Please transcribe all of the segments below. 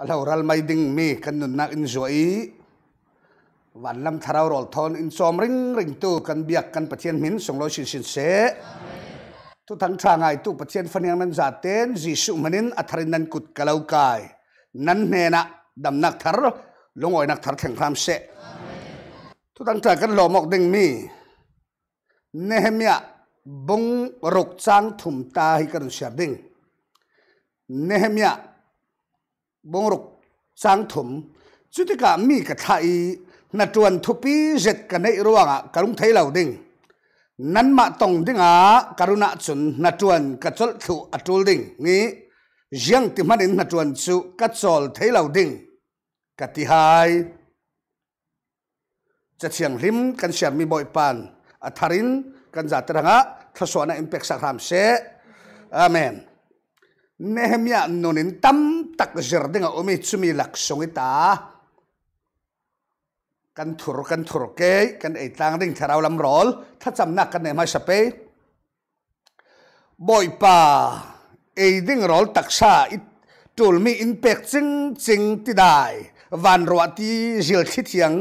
ala oral mai ding mi kan nun nak in zoi van lam tharau rol thon in som ring ring tu kan biak kan pathian min song lo sin sin se tu thang tha ngai tu pathian phaniang nan za ten jisu manin atharin nan kut kalau kai nan ne na dam nak thar longoi nak thar theng kham se tu thang tha kan lo mok ding mi nehemia bung rok chang thum ta hi kan siap ding nehemia บงรุกสังถมจุดกามีกระทายนัดวนทุปีเจ็ดกันในระหว่างกรุงไทยเหล่าดิ่งนั้นมาตรงดิ่งอากรุณาชนนัดวนกระจลถูอัตุลดิ่งนี้ยังติมันนัดวนสุกระจลไทยเหล่าดิ่งกติหายจะเสียงริมกันเสียงมีบ่อยปานอัธรินกันจัดระงะทศวรรษอิมเพ็กสักรามเสอเมน Nehemia nonin tam tak zirdenga omi tsumi laksongita kan thur kan thur ke kan ei tang ding tharau lam rol tha cham nak kan mai sape boy pa ei ding rol taksa it tul mi impact ching ching ti dai van ro ti jil thi thiang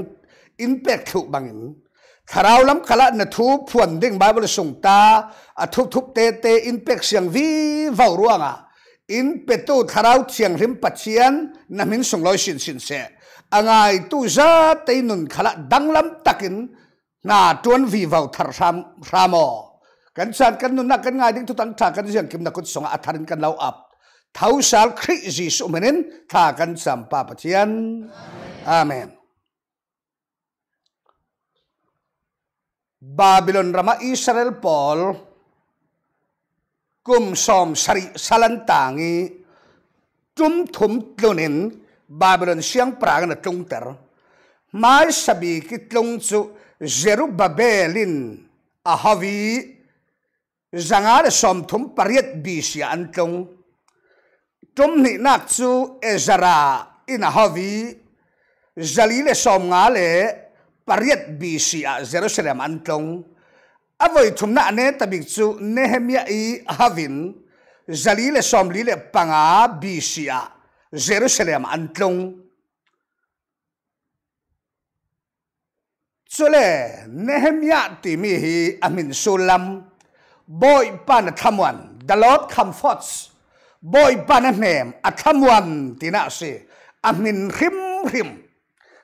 impact thu bangin tharau lam khala na thu phuan ding bible sung ta a thup thup te te impact siang vi vau ruanga in petu tharau chiang rim pachian namin songloi sin sin se angai tu za nun khala danglam takin na tuan vi vau thar ram ramo kan chan kan nun na kan ngai ding tu tang tha kan jiang kim na kut songa atharin kan lau up thau sal khri ji su um menin tha kan sam pa pachian amen Babylon Rama Israel Paul kum som sari salan tangi tum thum tlunin babylon siang prang na tlung ter mai sabi ki tlung chu zerubabelin ahavi zangar som thum pariat bi sia an tlung tum ni nak chu ezara in havi zalile som nga le pariat bi sia jerusalem an tlung avoi thumna ne tabik chu nehemia i havin zali le somli le panga bisia jerusalem antlung chule nehemia ti mi hi amin sulam boy pan thamwan the lord comforts boy pan nem a thamwan tina se amin him him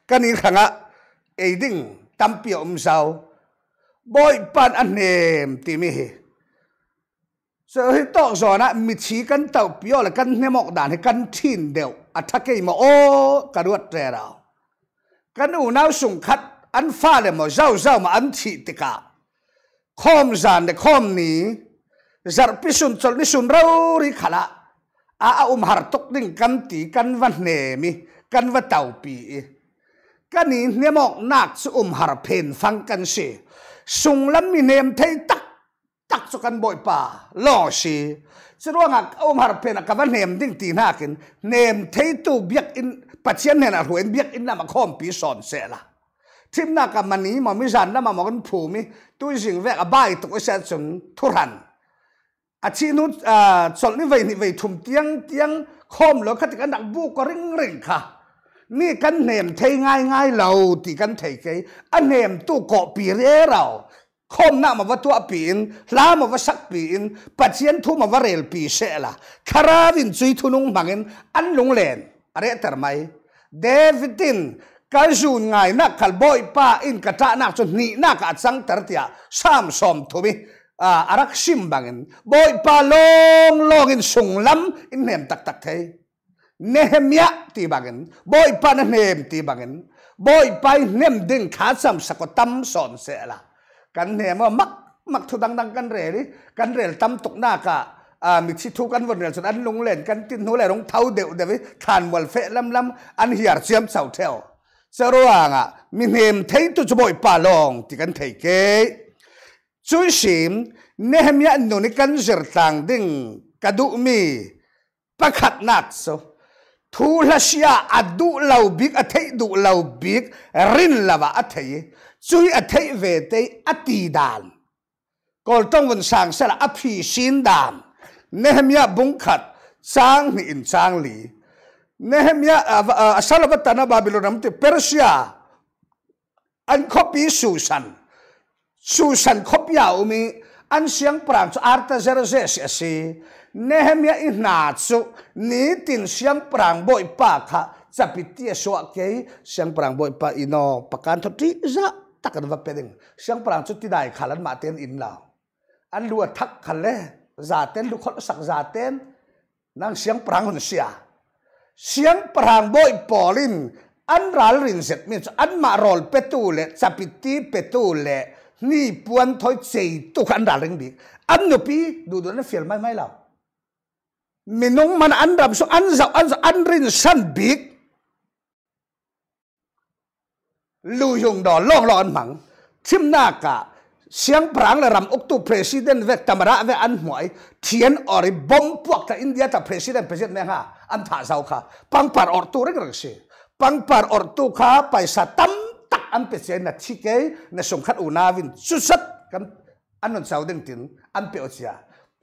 kanin khanga eiding tampio umzau บอยปันอันเนมตีมีเฮ้ยตอกจอนะมิชีกันเต่าเปียวและกันเนมอกด่านให้กันทิ้นเดียวอัตกิมาโอกระดวดรเรากันอูน้าสุงคัดอันฟ้าเลยมาเจ้าเจ้ามาอันทีติกาคอมจานเดคอมนี้จารพิสุนทรนิสุนเราริขละอาอุมหารตกดิ่งกันตีกันวันเนมีกันวันเต่าปีกันนี้เนมอกนักสุอุมหารเพนฟังกันเสียสุงลำมีเนมเทตักตักสกันบ่อยป่าล่อสีสรวงักอมารเพนักวันเนมดิ้งตีนากินเนมเทตูเบียกอินปัจเจียนเนนหวยเบียกอินนามาคอมปีสอนเสละทิมนากับมันี้มอมิจันนามาหมอกันผูมิตุยสิงแวกอบายตุกเสดสุงทุรันอาชีนุอ่าสอนนี่ไว้นี่ไว้ถุมเตียงเตียงคอมแล้วขัดกันดักบูก็ริงริงค่ะนี่กันเนมเทง่ายง่ายเราตีกันเทกอันเนมตัวเกาะปีเรเราคมน้ามาว่าตัวปีนลามาว่าสักปีนปัจเจียนทุมาว่าเรลปีเสละคาราวินซุยทุนุงมังินอันลงเลนอะไรแต่ไม่เดวิดินกันจูนง่ายนักขัลบอยป้าอินกระตะนักจนนี่นักอัดสังเตรเตียสามสมทุบิอารักชิมบังงินบอยป้าลงลงอินสุงลำอินเนมตักตักเทเนมยะตีบังเงินบอยปันเนมตีบังเงินบอยไปเนมดึงขาสัมสกตัมสอนเสละกันเนมว่มักมักทุดังดังกันเรลกันเรลตัมตกหน้ากะมิชิทุกันวันเรลสุดอันลงเล่นกันติดหัวเล่ลงเท้าเดียวเดี๋ยวทานวัลเฟลลำลำอันเหยียด์เซียมเสาเทลสรุปอ่ะมีเนมเทตุจบอยป่าลงที่กันเทเกชุ้ยชิมเนมียะนุนิกันเสจรตังดึงกระดุมีประคัดนัดโซ thu la sia adu lau bik athei du lau bik rin lawa athei chui athei ve te ati dan kol tong vun sang sala aphi sin dan nehemia bung khat chang ni in chang li nehemia asalawatana babylon te persia an copy susan susan copy umi an siang prang cho arta si นเฮมียอินาสุนี้ตินเสียงปรางบอยปากะจะปิดเตี้ยสวักเกยเสียงปรางบอยปากอินอประกันทุติจะตักันว่าเป็นเสียงปรางชุดที่ได้ขลันมาเต้นอินลาอันรัวทักขันเลยจาเต้นลูกคนสักจาเต้นนั่งเสียงปรางหุ่นเสียเสียงปรางบอยปอลินอันรัลรินเซร็จมิสอันมารอลเปตูเลจะปิดตีเปตูเลนี่ปวนทอยเจตุกันรัลริงบิอันนุปีดูดูนั่นเฟียลไม่ไม่เล้ว minung man an rap so an zau an zau an rin san bik lu yung đó long lo an mắng chim na cả siang prang là ram oktu president ve tamara ve an muai thiền ori bom puak ta india ta president president ne ha an tha zau kha pang par or tu rek rek si pang par or tu kha paisa tam tak an pe chen na chi ke na song khat u na vin chu sat kan an non sau ding tin an pe o chia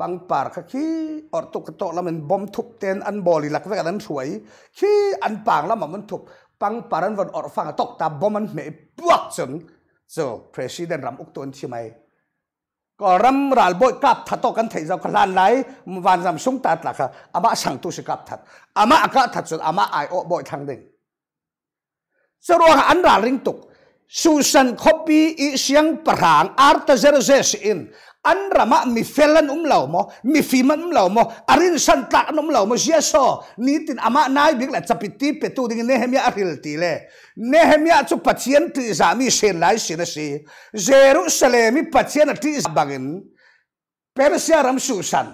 ปังปาร์ขี้อดตุกโตแล้วมันบอมทุบเตนอันบอลีหลักเวกันนั้นสวยขี้อันปางแล้วมันทุบปังปารันวันออดฟังตกตาบอมมันเหม่ปวกจน so p ร e s i น e n t รำอุกตัวนี่ไหมก็รำราลบอยกับถัดตกันเทยเจ้าคลานไหลวันรำสงตัดล่ะคะอามาสั่งตุสกับถัดอามาอากาัดจนอามาไอโอบอยทางเด้งสรวงอันราลริงตุก Susan Kopi i siang perang a r t เ zero zes in an rama mi felan um lo mo mi fi man um lo mo arin san ta um lo mo sia so ni tin ama nai bik la chapiti pe tu ding ne hemia aril ti le ne hemia chu pachien ti za mi sen lai si na si jerusalem mi pachien ti bagin persia ram su san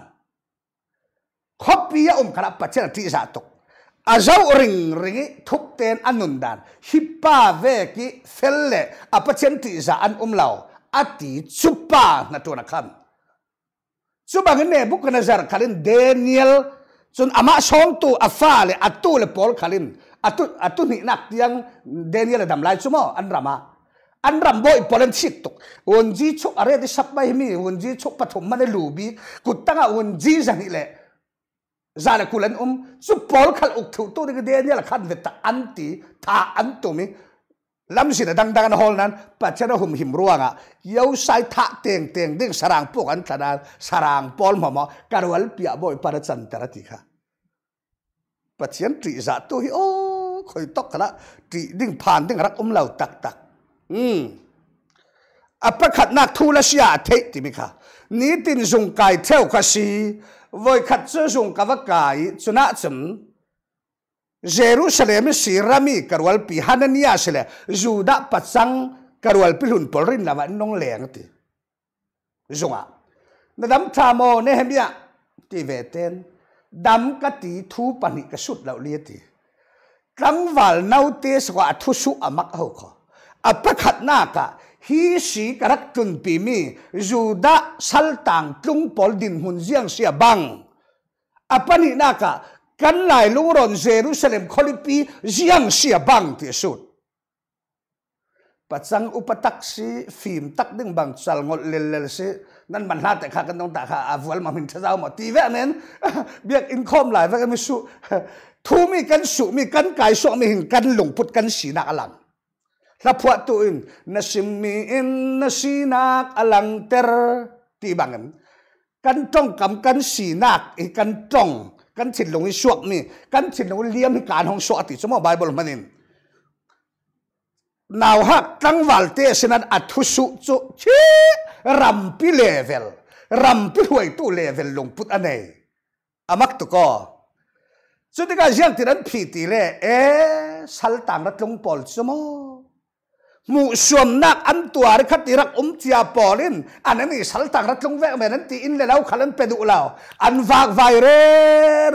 khopia um kala pachien ti za tok azau ring ringi thuk ten anun dan hipa ve ki felle apachien ti za an um lao ati chupa na tuna kham chupa ngi ne buk na zar khalin daniel chun ama som tu afa le atu le pol khalin atu atu ni nak tiang daniel dam lai chumo an rama an ram boi polen chik tu, un ji chuk are de sap mai mi un ji chuk pathum mane lu bi tanga un ji jani le zala kulan um chu pol khal uk thu tu de daniel khan ve ta anti tha an tu mi ลำสิตดังดังนฮอลนั้นปัจจัยหุ่มหิมร่วงอ่ะเย้าใส่ทะเตียงเตียงดิ้งสรางพวกอันตรานสรางปอลหมอมการวัลปียบอยปารจันตรติค่ะปัจจัยตีจัตุวโอคอยตกละีดิ้งผ่านดิ้งรักอุ้มเหล่าตักตักอืมอัปขัดนักทูลเสียเทติมิค่ะนี่ตินสงกายเท่ากสีวัยขัดเสื้อสงกาวกายชนะจมเยรูซาเล็มสีรามีกรวลพิฮานันยาเสลยูดาปัจสังกรวลพิลุนปอรินลาวันน้องเลี้ยงตีจงอะนดัมทามโอเนี่ยเฮียาทีเวทตนดัมกตีทูปันิกสุดเราเลี้ยตีกังวันนาวเตสกว่าทุสุอามักเอาขออภิขัดนากะฮีสีกรักตุนปีมียูดาสัลตังจุงปอลินหุนเซียงเสียบังอัภินากะกันหลายลุงรอนเยรูซาเล็มคอลิปียังเสียบังที่สุดปัจจังอุปตักซีฟิมตักดึงบังสัลงดเลลเลสีนั่นมันลาแต่ข้ากันต้องตาข้าอาวุลมามินเจ้าหมดทีแวะเน้นเบียกอินคอมหลายแวะกันมิสุทูมีกันสุมีกันไก่สวมีหินกันหลงพุทธกันสีนักอลังรับพวกตัวอินนัสิมีอินนัสีนักอลังเตอร์ตีบังกันกันจ้องกำกันสีนักอีกันจ้องกันฉินลงสวกมีกันฉินลงเลี้ยมการของสวกติสมมติไบเบิลมันเอนนาวฮักตั้งวัลเตสนัดอัทุสุจุชีรัมพิเลเวลรัมพิหวยตู้เลเวลลงพุทธอันเนอมักตุก็สุดที่การเชื่อที่นั้นผีตีเล่เอ๊ะสัลต่างรัดลงปอลสมมติ mu suam nak an tuar khat irak um tia polin an à, ani sal tang rat lung ve men an ti in le lau khalan pedu lao an vak vai re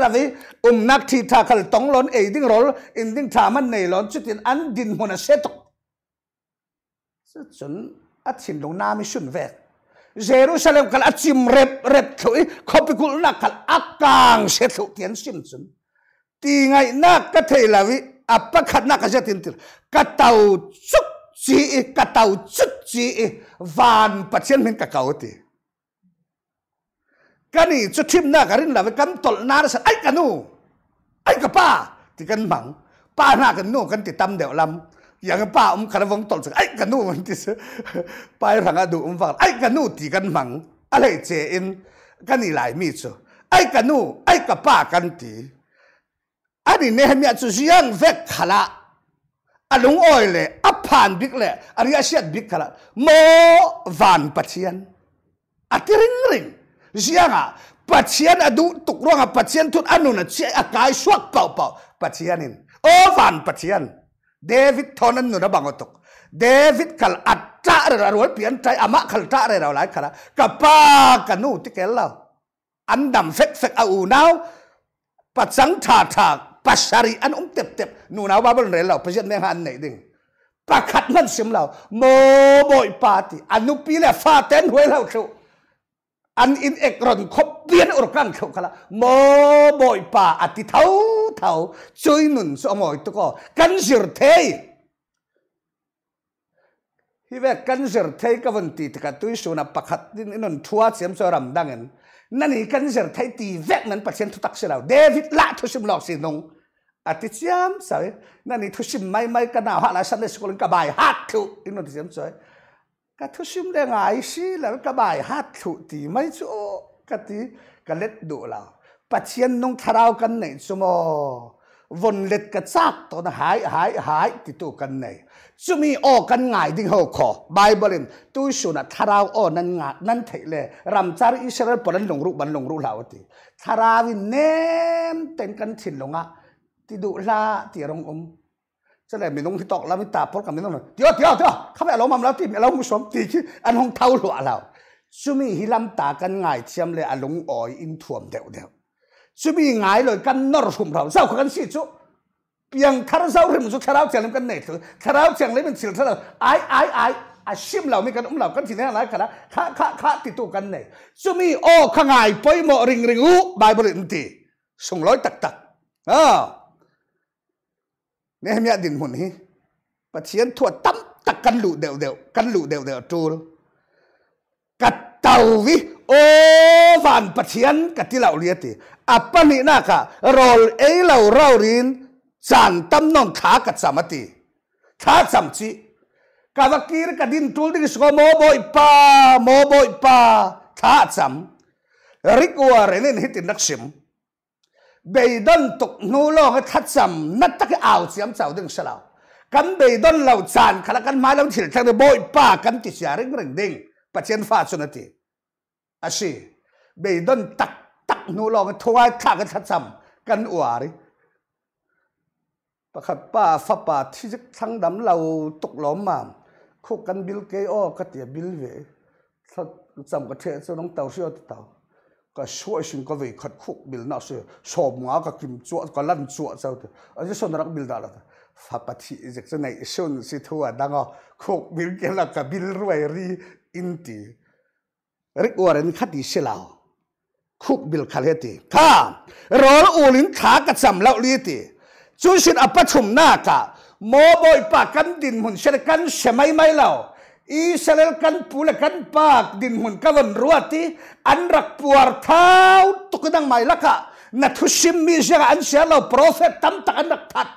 ravi um nak thi tha khal tong lon e ding rol in ding tha man nei lon chutin an din hona à se to su chun at chin long na mi sun ve jerusalem kal achim rep rep thui khopikul nak kal akang se thu tian sim chun ti ngai nak ka thei lawi apakhat nak ka jatin tir ka tau chuk จีกระเต่าจุดจีวานปัจเจียนเป็นกระเก่าตีกันนี่จุดทิมหน้ากันนี่เราไปกันตลนาสันไอ้กันนู่ไอ้กับป้าที่กันหมังป้าหน้ากันนู่กันติดตำเดี่ยวลำอย่างป้าอุ้มคารวงตลสักไอ้กันนู่มันติดไปทางอดูอุ้มฟังไอ้กันนู่ที่กันหมังอะไรเจอินกันนี่หลายมีจูไอ้กันนู่ไอ้กับป้ากันตีอันนี้เนี่ยมีจุดยังเวกขละ a lung oi le a phan bik le a ri a siat bik khala mo van pachian a tiring ring zianga pachian a du tuk ronga pachian thut anu na che a kai suak pau pau pachian in o van pachian david thonan nu na bangotok david kal atta ra rol pian tai ama khal ta ra lai khala kapa kanu tikel lao andam fek fek a u nau pachang tha thak pasari an um tep tep nu nau babal re lau pasian ne han nei ding pakhat man sim lau mo boi pati anu pi le fa ten hoi lau chu an in ek ron khop bian ur kan khau khala mo boi pa ati à thau thau chui nun so moi to ko kan sir thei hi ve kan sir thei ka vun ti ka tui su na pakhat din non thua chem so ram dangen นั่นนี่กันเสียไทยตีเวกนั้นเปอร์เซนต์ทุตักเสราวเดวิดละทุชิมหลอกสินงอาทิตย์ยามสายนั่นนี่ทุชิมไม่ไม่กันหาวฮะละฉันได้สกุลกระบายฮัตทุอินโดนีเซียมสวยก็ทุชิมไดงไอซีแล้วกบายฮัตทุตีไม่จูกตีกัเล็ดดูเราปัจเจียนนงทราวกันไหนสมอวนเล็ดกระซากตอนหายหายหายติดตัวกันไหนจุมีออกกันง่ายดิ่งหัว้อไบเบิลตุยสุนะทาราวออนันงานันเทเลรำจารีอิสราเอลปนันหลงรูบันหลงรูเหล่าตีทาราวินเนมเต็นกันถิ่นลงอ่ะที่ดูลาตีรงอมจะหลมีน้งที่ตอกแล้วมีตาพดกับมีน้องเดี๋ยวเดี๋ยวเดี๋ยวเขาไปเอามาแล้วตีเราผม้สมตีที่อันห้องเท้าหลัวเราจุมีฮิลัมตากันง่ายเทียมเลยอลงอ่อยอินท่วมเดียวเดียวจุมีง่ายเลยกันนอร์ชุมเราเจ้ากันสิจุยังทาราเาเรื่องมุสุทาราวเจียงเล่มกันเนตทาราวเจียงเล่มเป็นสิงทาราวไอไอไออาชิมเหล่ามีกันอุ้มเหล่ากันสิเนี่ยอะกันนะข้าข้าข้าติดตัวกันเนี่ยซูมีโอข้างไงปอยหมอริงริงอู้ไบเบิลอินีส่งร้อยตักตักอ่าเนี่ยมีดินหุ่นฮีปัจเจียนถั่วตั้มตักกันหลุเดียวเดียวกันหลุเดียวเดียวจูรกัดเต่าวิโอฟฝันปัจเจียนกัดที่เหล่าเลียตีอัปปะนี่นาค่ะรอลเอเหล่าเรารินสันตมนนท้ากัดสามติท้าสามชีกาักีร์กัดดินทูลดิสก็โมบอยปาโมบอยปาข้าสามริกวารินินฮิตินักชิมเบย์ดอนตกนูโลกทัดสามนัดตะกี้อาวเสียมสาวดึงสลาวกันเบย์ดอนเหล่าจานขลักันมาเราถิ่นทางเดบอยป้ากันติชาเริงเริงดิงปัจเจนฟาสุนตีอาชีเบย์ดอนตักตักนูโลกทวายทากันทัดสามกันอวาริประคัดป้าฟ้าป่าที่จะทั้งดำเราตกหลอมมามคุกกันบิลเกออกระเตียบิลเวถ้าจำก็เทสน้องเต่าเชื่อเต่าก็ช่วยชิงก็วิ่งขัดคุกบิลน่าเสียอชอบงาก็กิมจวดก็ลั่นจวดเจ้าเถอะอันนี้ส่วนรักบิลดาละฟ้าป่าที่จะจะในส่วนสิทัวดังอ่ะคุกบิลเกลักกับบิลรวยรีอินตีริกวรนขัดีเชลาคุกบิลคาเลตีข้ารออูลินขากระจำเล่าลีตีจุนสินอปชุมนากาโมบอยปากันดินหุ่นเชลกันเสมัยไม่เล่าอิสราเอลกันปูลกันปากดินหุ่นกันรัวที่อันรักปัวเท้าตุกดังไม่ละกะนัทุชิมมีเจ้าอันเชียเลาโปรเฟตตัมตะอันนักทัด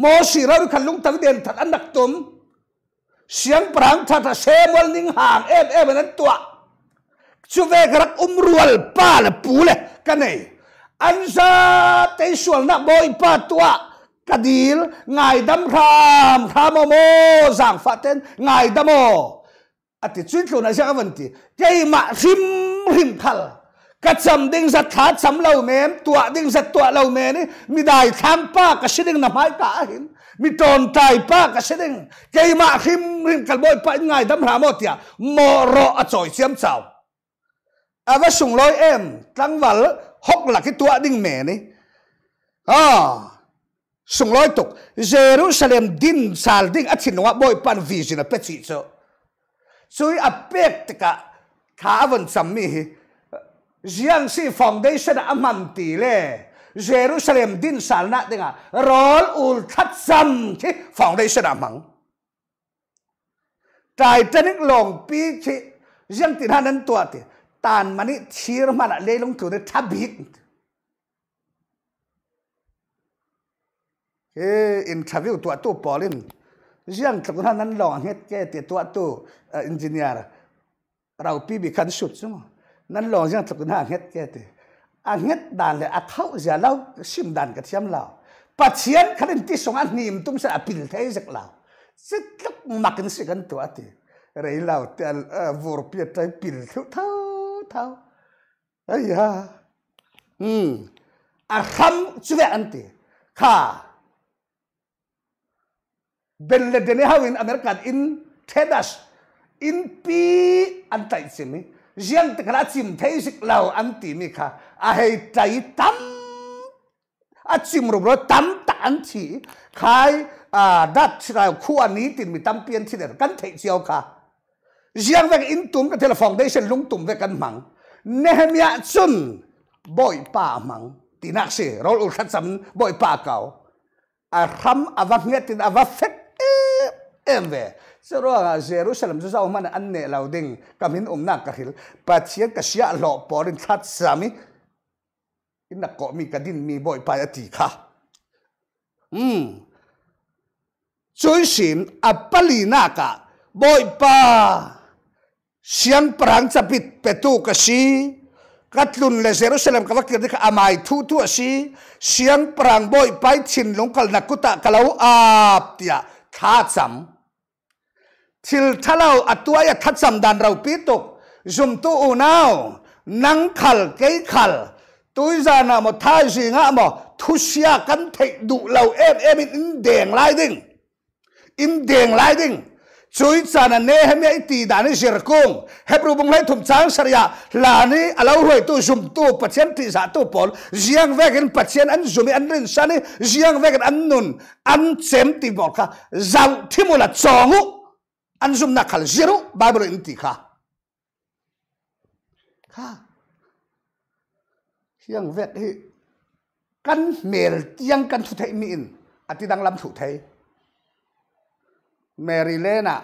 โมสีเรุขันลุงตังเดียนทัดอันนักตุมเสียงปรางทัดเซมวลนิงห่างเอฟเอฟนั้นตัวช่วยกรักอุ้มรัวลป้าลปูเลกันเองอันซาเตช่วนนับบอยปาตัวกรดิลไงดำมรามรามโมสังฟัดเตนไงดัมดำโมอติจุดตัวนั้นเช้าวันที่ใจมาริมริมพัลกัดจำดิ้งสัตถาจำเล่าเมมตัวดิ้งสัตตัวเล่าเมนี่มีได้ทำป้ากระชิดิ้งน้ำไม้กาหินมีตอนตายป้ากระชิดิ้งใจมาริมริมกันบอยปางดำมรามเตียมรออจอยเสียมเจ้าอาวะส่งลอยเอ็มตั้งวัลฮกหลักที่ตัวดิ้งแม่นี่อ๋อสุง้อยตกเยรูซาเล็มดินซาลดิ้งอัจฉริยะบ่อยปันวิจินะเป็ดสิโซช่วยอเปกติกะท้าวันสัมมีเจังซีฟองเดชันอามันตีเลเยรูซาเล็มดินซาลนะดิ้งอะรอลอุลทัดซัมที่ฟองเดชันอามังใจจะนึกลงปีที่ยังติดหานั้นตัวที่ tan mani chir mana lelung tu de thabit e interview tu tu polin jiang tu na nan long het ke te tu tu engineer rau pi bi kan shut chung nan long jiang tu na het ke te a à, het dan le a à thau ja lau sim dan ka thiam lau pathian khalin ti song an nim tum sa apil thei jak lau sit lak makin sikan tu ati rei lau tel vor pi tai pil thu thao ấy à, ừ à khăm chú về anh tì kha, bên lề đến hao in American in Tedas in pi anh tại xin mi riêng tất cả chim thấy sức lâu anh tì mi kha, à hay tay tam, à chim rồi rồi tam ta anh chỉ khai à đặt ra khu anh ấy tìm mi tâm pian chỉ để căn thấy chưa kha? เจียงเวกอินตุมกับเทลฟองเด้เช่นลุงตุมเวกันมังเนฮมยาจุนบอยป้ามังตินักเสียรอลอุขัสัมบอยป้าเก่าอารมอาวังเงตินอาวัฟเฟกเอเอ็มเวสรุปว่าเยรูซาเล็มจะเอามันอันเนลาวดิงกับหินอุมนักกะฮิลปัจเจกเสียหลอกปอรินทัดสามีอินักก็มีกระดินมีบอยป้าติค่ะอืมจุนสิมอัปปลีนักะบอยป้า siam prang chapit petu ka si katlun le jerusalem ka vakir dikha amai thu thu si siang prang boy pai chin longkal nakuta kalau ap tia tha cham thil thalau atuaya tha cham dan rau pi tok zum tu unao nang khal ke khal tui za na mo tha ji nga mo thu sia kan thei du lau em em in deng lai ding in deng lai ding ช่วยสานเนี่ยให้ไม่ตีดานเจียรกุ้งให้ปรุงใล้ถุมช้างเสียหลานี่อาไรวะตัวจุมตัวปัจเจนที่สาตุวปอลจียังเวกันปัจเจนอันจุ่มอันรินชานี่ยังเวกันอันนุนอันเซมตีบอกค่ะจำที่มูลจองุอันจุมนักขลังเสียรไบเบิลอินติค่ะค่ะยังเวกันเมลยังกันทุเทมีอินอธิดังลำทุเทเมริเลนา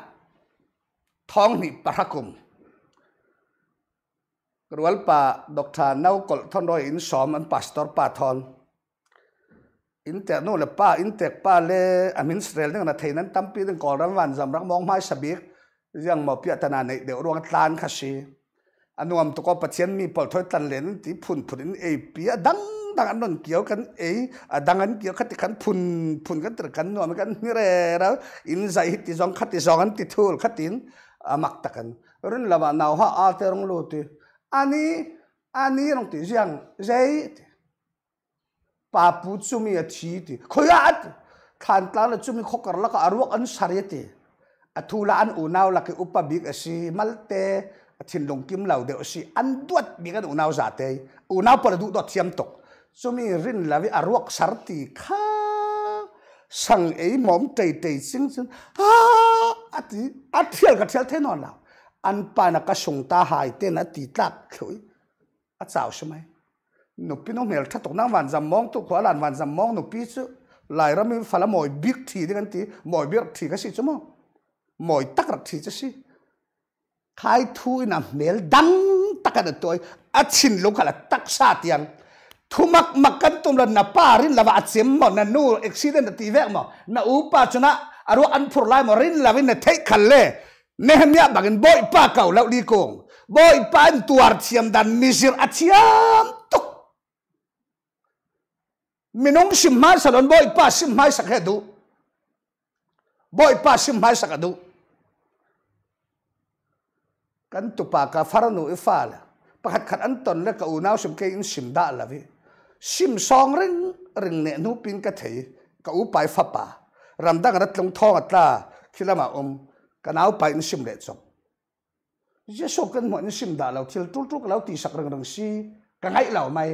ท้องนีปรักุมกัวลป่าดอกทานเน่ากลทอนรอยอินสอมอันปัสตอร์ป่าทอนอินเตอร์นู่นเลยป้าอินเตอร์ป้าเลยอมินสเตรลนั่งนาเทนันตั้มปีนั่งก่อนรันวันจำรักมองไม่สบิกยังมาเปียตนาในเดี๋ยวรวงตานคาชีอันวมตะก็ปะเทียนมีปลถอยตันเลนที่พุ่นพุ่นเอเปียดังดังอันนนเกี่ยวกันเอ้ดังอันเกี่ยวขัดขันพุนพุนกันตรกันนัวมันกันนี่เร่อินใจติจองขัดติจองอันติทูลขัดตินมักตะกันรุ่นละมาหนาวฮะอาเตรงลูติอันนี้อันนี้ลงติเสียงใจป้าปูจุมีชีติขยัดขานตาละจุมีขกรละก็อารวกอันสาริติอทูละอันอูนาวละก็อุปบิกอสีมัลเตถิ่นลงกิมเหล่าเดียวสิอันดวดมีกันอูนาวจาเตอูนาวปลาดุดอดเทียมตก chumi rin lawi arwak sarti kha sang ei mom tei tei sing sing ha ati athial ka thial the non law an pa na ka sung ta hai te na ti tak thloi a chao smai nupi no mel thatok nang wan jam mong tu khwa lan wan jam mong nupi chu lai ra mi phala moi big thi dengan ti moi big thi ka si chu mo moi tak rak thi chu si khai thui na mel dang takada toy achin lokala taksa tiang mắc thumak makan nạp na parin lawa achem mo na nu accident ti vek mo na upa chuna aru anphur lai mà rin là lawin na thei khalle nehemia bagin boy pa kau lau li kong boy pa an tuar chiam dan misir achiam tu minung sim mai salon boy pa sim mai sakhedu boy pa sim mai sakadu kan tu pa ka faranu ifala e pakhat khat an ton le ka unau sim ke in sim da lawi sim song ring ring ne nu pin ka thei ka u pai fa pa ram dang rat long thong atla khilama om kanau pai in sim le chok jesu kan mo in sim da lo thil tul tul lo ti sak rang rang si ka ngai lo mai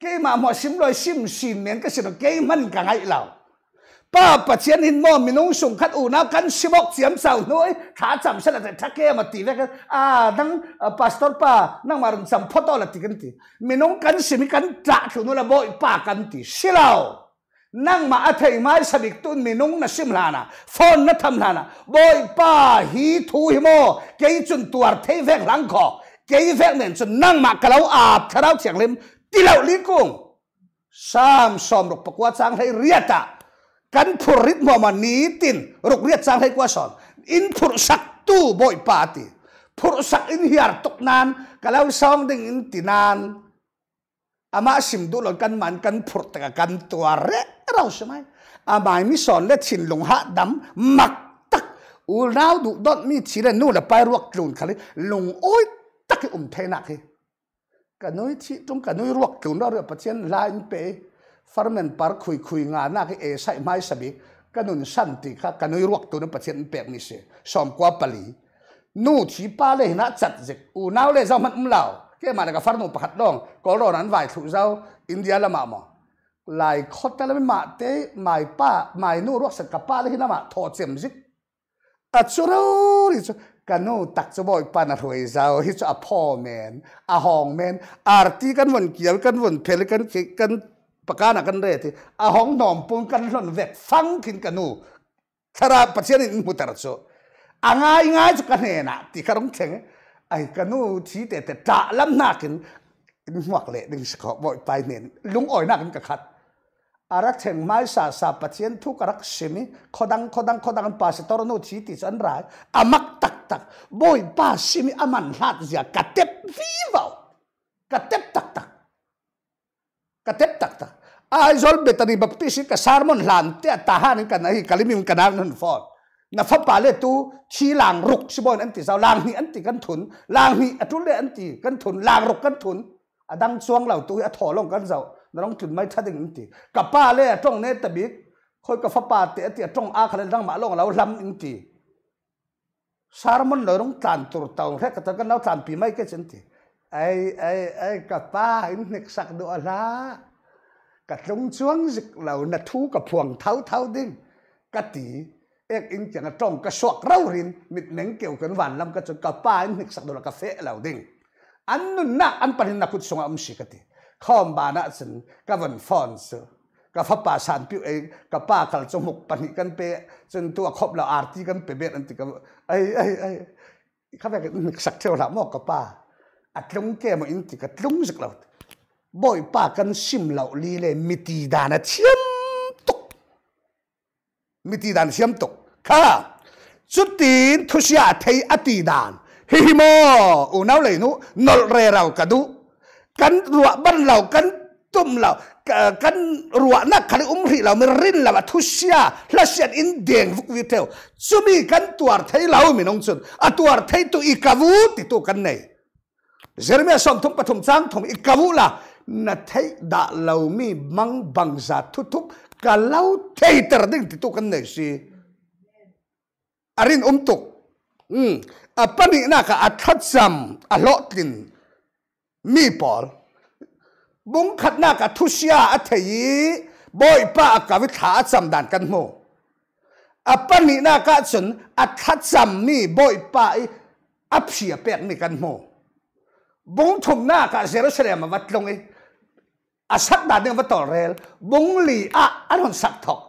ke ma mo sim loi sim sin men ka sin ke man ka ngai lao ป้าปัจเจียนหินมอมมีนุ่งส่งคัดอูนับกันชิบอกเสียมเสาหน่อยขาจำฉันอาจจะทักแกมาตีเว้กันอ่านังปัสตอร์ป้านั่งมารุงสัมพอตอละตีกันตีมีนุ่งกันชิมิกันจักึนู่นละบ่อยป้ากันตีสิเรานั่งมาอัธิไม้สบิกตุนมีนุ่งนั่งสิมลานะฟอนนั่งทำลานะบ่อยป้าฮีทูฮิโมเกยจุนตัวเทเวกหลังคอเกยเวกเหมือนจนนั่งมากระเลาอาบทะเลาเสียงเล็มตีเหล่าลิ้งกุ้งสามสอมรกปกว่าสางให้เรียตากันผู้ริดมามานีตินรุกเรียดสังเห้ว่าสอนอินผู้สักตู้บอยปาติผู้สักอินฮิร์ตกนานก็แล้วสองดึงอินตินันอามาสิมดูหลกันมันกันผู้ตะกันตัวเร่เราใช่ไหมอามาไม่สอนเล็ดชินลงหะดำมักตักอูราวดุดอดมีชีเรนู่นละไปรวกลุนคลิลงโอ้ยตักอุ่มเทนักเฮกันน้อยที่ต้งกันน้อยรวกลุนเราเรียอประเทศลายเป๋ฟาร์มเมนปาร์คุยคุยงานนักเอสไม่สบิกันนุนสันติค่ะกันนุยรักตัวนั้นประเทศนี้เป็นนิสัยสมกว่าปลีนู่ชีป้าเลยนะจัดจิกอูน่าเลยเจ้ามันมลาวแกมาเลยก็ฟาร์มปะขัดลงก็รอนั้นไหวถูกเจ้า อินเดียละมาหมอลายคดแต่ละไม่มาเตะไม่ป้าไม่นู่รักสกปาเลยที่นั่นมาถอดเสีมจิกอัจฉริยะกันนู่ตักจะบ่อยปานรวยเจ้าฮิ่จะอพอแมนอหองแมน อาร์ตีกันวนเกี่ยวกันวนเพลกันเกกัน pakana kan re ti a hong nom pung kan lon vek fang kin kanu thara pachian in mutar cho anga inga chu kan he na ti karong theng ai kanu thi te te ta lam na kin in huak le ding skho boy pai nen lung oi na kan ka khat arak theng mai sa sa pachian thu karak simi khodang khodang khodang pa se tor nu thi ti chan ra amak tak tak boy pa simi aman hlat zia katep vi vào katep tak tak katep tak tak aizol betani baptisi ka sarmon hlan te tahan kan ai kalimim kanar nun fon na fa pa le tu thi lang ruk sibon anti sao lang ni anti kan thun lang ni atul le anti kan thun lang ruk kan thun adang chuang lau tu a tho long kan zau na long thun mai thading anti ka pa le tong ne tabi khoi ka fa pa te ati tong a khale dang ma long lau lam anti sarmon lo rong tan tur taung re ka ta kan lau tan pi mai ke chen ti ai ai ai ka pa in nek sak do ala กะตรงช่วงสิกเหล่านัทูกับพวงเท้าเท้าดิ้งกะตีเอกอินจังตรงกะสวกเร่ารินมิดเหน่งเกี่ยวกันวันลำกะจนกะป้าอินหิกสักดลกาเฟะเหล่าดิ้งอันนุนนักอันปรินักพุดธสงอัมสิกะตีข้อมบานะสินกะวันฟอนส์กะฟ้าป้าสานพิวเองกะป้าขัลจมุกปนิกันเปจนตัวครบเราอาร์ตีกันเปเบ็ดอันติกะไอไอไอข้ามกเนึกสักเท่าหลามอกกะป้าอัตรงแก่มอินติกะตรงสิกเหล่า bội ba cần sim lậu li lệ mi tì đàn thiêm tục mi tì đàn thiêm tục khá chút tin thu xia à thấy a tì đàn hi hi mò u nào lấy nu nol rè rau cả đu cắn rụa ban lậu cắn tụm lậu cắn rụa na khali um rì lậu mi rin lậu thu xia à, la xia in đèn vuk vi theo chú mi cắn tuar thấy lậu mi nông chun a à, tuar thấy tu i kavu ti tu cắn này Jeremiah som thum pathum chang thum i kavu là na thei da lo mi mang bang za thu thup ka lo thei tar ding ti tu kan nei si arin um tuk um apani na ka athat sam a lo tin mi pol bung khat na ka thu sia a thei boy pa ka vi tha sam dan kan mo apani na ka chun athat sam mi boy pa apsia pek ni kan mo bung thum na ka jerusalem wat long e อาสักดาเดือวัตเรลบุงลีอะอันนสักทอก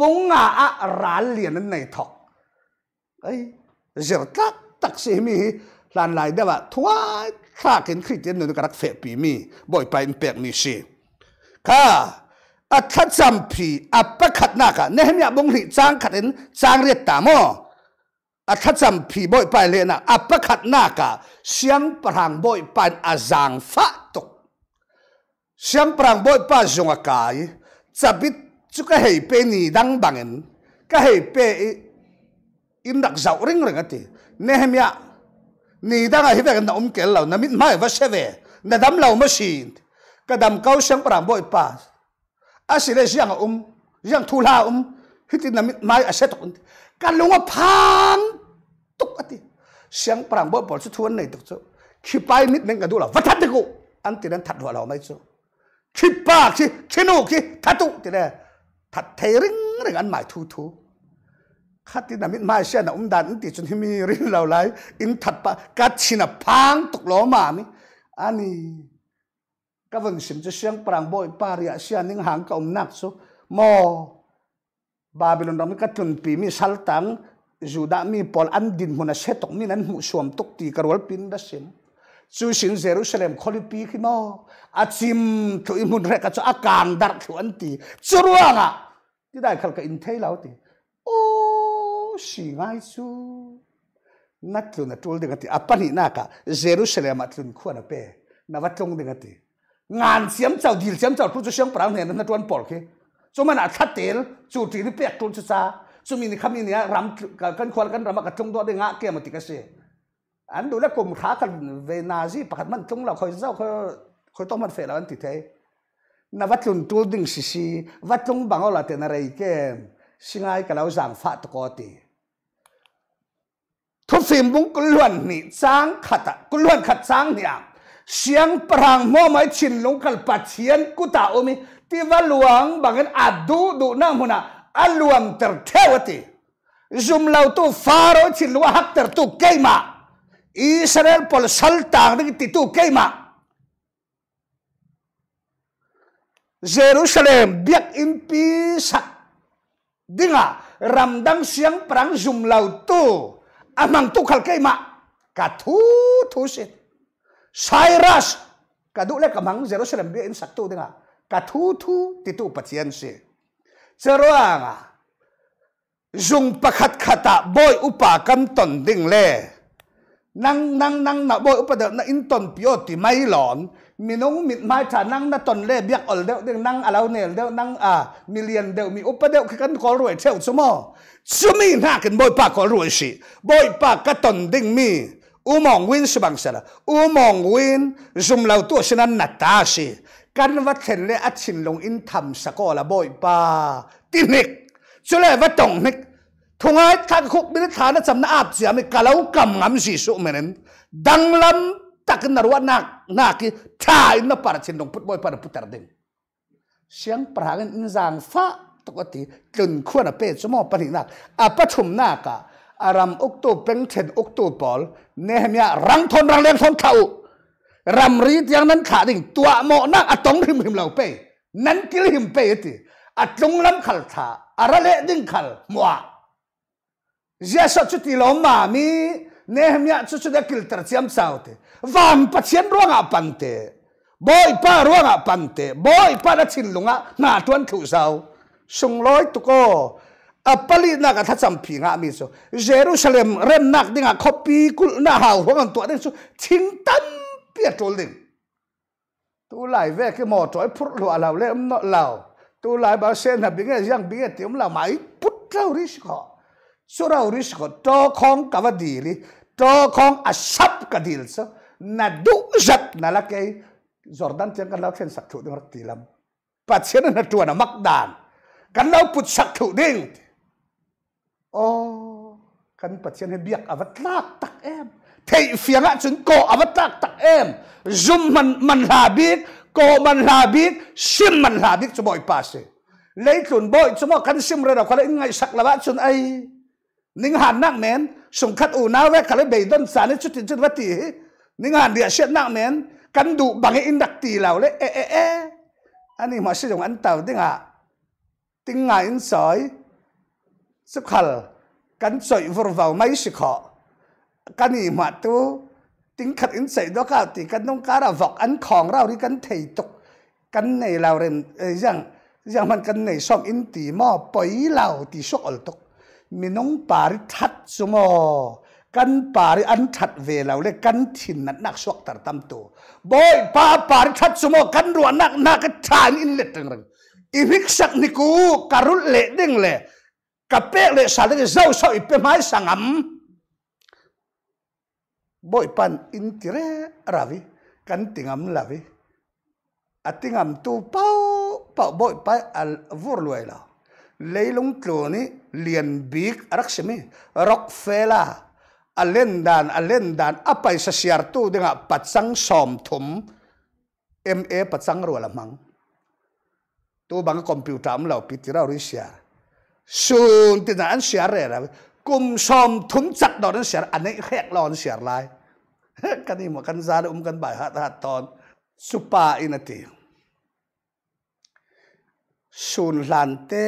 บุงงาอะร้านเลียนนั้นในทอกเอ้เจ้าตักตักเสียมีหลานหลายเดียวทว่าข้าเกินขีิเจียนนึกรักเฟปีมีบ่อยไปอินเปกมีชีข้าอัตจำผีอัปขัดนาักเนี่ยเนี่ยบงลีจางขัดเห็นจางเรียกตามออัตจำผีบ่อยไปเลยนะอัปขัดนาักเสียงปรางบ่อยไปอาจางฟะตกสียงปรางบ่ป้าจงอากาศจะบิดจุกเฮเปนีดังบังเอ็นก็เฮเปอินดักจ้าริงเริงกันทีเนฮมยนี่ดังไอ้เวกันน้องเกลเราน้ำมิดไม่วัชเวน้ำดำเราไม่ชินก็ดำเขาเสียงปรางบ่ป้าอาศัยเรื่องอุ้มเรื่องทุลาอุ้มฮิตินามิดไม่อาศัยตกันกันลงว่าพังตกกันทีสยงปรางบ่ปอดสุดทวนในตุกจ้ขี้ไปนิดนึงกันดูแลววัดทัดกูอันที่นั้นทัดหัวเราไม่จ้ชิปากชิชินุกชิทัตุจิเดทัดเทริงเรื่องอันหม่ยทูทูขัดที่นามิมาเช่อนอุ้มดันติจนที่มีรินเหล่าไรอินทัดปะกัดชินะพังตกล้อมามิอันนี้ก็วันสิมจะเสียงปรางบ่อยปาริาเชียนิ่งหางกับอุ้มนักสุมอบาบิลอนเราไม่กัดจนปีมีสัลตังจูดามีปอลอันดินมุนาเชตกมีนั้นมุสวมตกตีกระวลปินดัสเมจูสินเยรูซาเล็มคอลิปีขี้มออาจิมถุยมุนเรกัจอาการดักขวันตีจรวงอ่ะที่ได้ขลกอินเทลเอาตีโอ้สิงไงจูนักลุนทูลด็งตีอัปปนินากะเยรูซาเล็มอัตลุนขวานเป้นวัดลงด็งตีงานเสียมเจ้าดีเสียมเจ้าทุจเสียงปรางเนี่ยนั่นทวนปอลเคจมันอาจทัดเตลจูตีนี่เปียกตุนจุซาจูมีนี่คำนี้เนี่ยรำกันควนกันรำกันทงตัวได้งะเกี่ยมติกเสีย anh đôi lúc cũng khá cần về nà gì bà mình tung là khơi rau khơi khơi tông mình phải là anh thì thế na vắt chun tu đừng xì xì vắt tung bằng là tiền này cái xin ai cái lão giảng phạt có tiền ทุกสิ่งมุงกล้วนนี่จ้างขัดกล้วนขัดจ้างเนี่ยเสียงปรางมอไม่ชินลงกัลปัดเชียนกุตาอมีที่ว่าหลวงบางเงินอาดูดูนั่งมุนาอัลวมเตอร์เทวตีจุมเราตัวฟาโรชินลวงฮักเตอร์ตุกเกมา Israel pol saltang dengan titu kema. Jerusalem biak impi sak. Dinga ramdang siang perang zum tu, Amang tukal kema. Katutusin. Cyrus. Kadulek kamang Jerusalem biak insak tu dinga. tu titu patian si. Ceruang. jung pakat kata boy upa kam ton ding le. นั่งนั่งนั่งนะบ่อุปเดนั่ะอินตนเปียวติไม่หลอนมีน้องมีดไม่ชานั่งนั่งตอนเล่เบียกอลเดวเดวนั่งอะไรเนี่ยเดวนั่งอ่ามิเลียนเดวมีอุปเดิคือกันขอรวยเชี่ยวชั่วโมชั่วมีน้ากันบอยปากขอรวยสิบอยปากก็ตอนดิ่งมีอุมองวินสบังเสระอุมองวินซุมเหล่าตัวฉันนั้นนัตาสิกันวัดเห็นเลยอัดชินลงอินทำสกอละบอยปากติ๊กชั่วเลยวัดตรงนี้ทุงไอ้ทักคุกมิริฐานะจำนาอาบเสียมิกะเลากำงำสิสุเมนันดังลำตักนรวนักนักที่าอินนปาร์ชินดงพุทธบอปาร์พุทธรดิงเสียงปรางินอิจางฟ้าตกติจนขัวนะเปิดสมอปนินักอาปฐุมนากาอารามอุกตูเป็งเชนอุกตูปอลเนหเมียรังทนรังเลี้ยงทนเขารำรีดอย่างนั้นขาดิ่งตัวหมอนักอตองริมหิมเหล่าเป้นั้นกิลหิมเป้ติอตดลงล้ำขัลถาอาระเลดิ่งขัลมัว Giêsu chú tì lo mà mi Nehemia chú chú đã kêu trở chiếm sao thế vàng bắt chiến ruộng à bàn thế bôi pa ruộng à bàn thế bôi pa đã chín lùng à ngà tuân khẩu sao sung lối tu cô apali na ka thacham phi nga mi số, jerusalem rem nak dinga khopi kul na hau hong an to ding so thing tan pia tol đi. tu lại về cái mỏ toy phur lo alaw le no law tu lai ba sen na binga yang binga tiếng la máy, put rau đi kho surau rish ko to khong ka va dili to khong a sap ka dil so na du zat na la ke jordan tiang kan lau khen sak thu ding tilam pa chen na tu na mak dan kan lau put sak thu ding o oh, kan pa chen he biak avat lak tak em thei fianga chun ko avat lak tak em zum man man la bi ko man la bi sim man la bi chu boy pa se lấy chuẩn bội cho mọi cắn sim ra đâu có lẽ ngay sắc là bạn chuẩn ấy นิ่งหันนักเมนส่งคัดอูน่าเวคาะไรเบยดอนสานิชุดจุดวัตีนิ่งหันเดียเช็ดนักเมนกันดูบางอินดักตีเหล่าเลยเอเอเอ อันนี้มาสิ่งอันเต่าดิ่งอะติงไงอินสอยสุขัล กันสอยวรวาวไม่สิขอกันนี่มาตัวติงขัดอินใส่ดอกข้าวตีกันต้องการะวอกอันของเราที่กันเทยตก กันในเราเรนเอ้ยยังยังมันกันในช่องอินตีหมอปอยเหล่าตีชกอลตกมีน้องป่าริทัดสมอกันป่าริอันทัดเวลาเลยกันถิ่นนักนักสวกตัดตั้มตัวบอยป่าป่าริทัดสมอกันรัวนักนักทานอินเล็ดตังรังอีวิกสักนิกูการุลเล็ดเด้งเล่กับเป๊ะเล่สาเล่เจ้าสาวอีเป็มไม้สังอัมบอยปันอินติเรราวิกันติงอัมลาวิอติงอัมตูเป้าเป้าบอยไปอัลวูรลวยแล้วเลยลงตัวนี้เลียนบิกรักษมีร็อกเฟล่าอเลนดานอเลนดานอะไปเสียร์ตู้ดึงอ่ะปัดสังสอมถมเอ็มเอปัดสังรัวละมังตัวบางคอมพิวเตอร์เราปิดเราริเสียสวนติดนันเสียเรนะกุมสอมถมจัดดอกนั้นเสียอันนี้แขกลอนเสียลายกันนี่หมนกันซาดอุ้มกันบ่ายฮััตอนสุปาอินที sun hlan te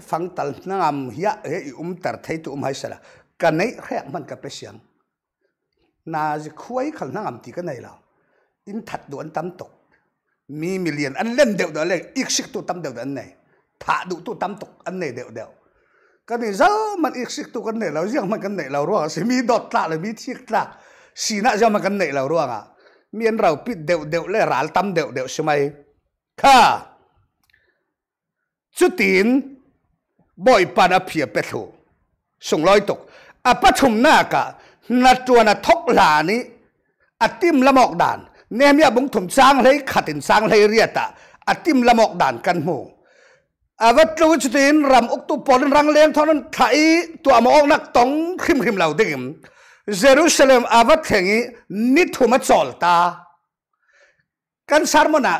fang tal nangam ya he um tar thei tu um hai sala ka nei khe man ka pe siang na ji khuai khal nangam ti ka nei la in that do an tam tok mi million an lem deu da le ik sik tu tam deu da nei tha du tu tam tok an nei deu deu ka ni za man ik sik tu kan nei la jiang man kan nei la ro se mi dot tla le mi thik tla si na ja man kan nei la ro nga mi an rau pit deu deu le ral tam deu deu semai kha จุดินบ่อยปานาเพียเปตูสงลอยตกอปชุมหน้ากะนัดจวนทกหลานี้อติมละหมอกดานเนมยาบุงถมสร้างเลยขัดินสร้างเลยเรียตะอติมละหมอกดานกันหมูอาวัตลูจุดินรำอุกตุปอลรังเลีงท่านั้นไทยตัวมองนักตองขิมขิมเหล่าดิ่มเยรูซาเล็มอาวัตแห่งนี้นิทุมาจอลตากันสารมนา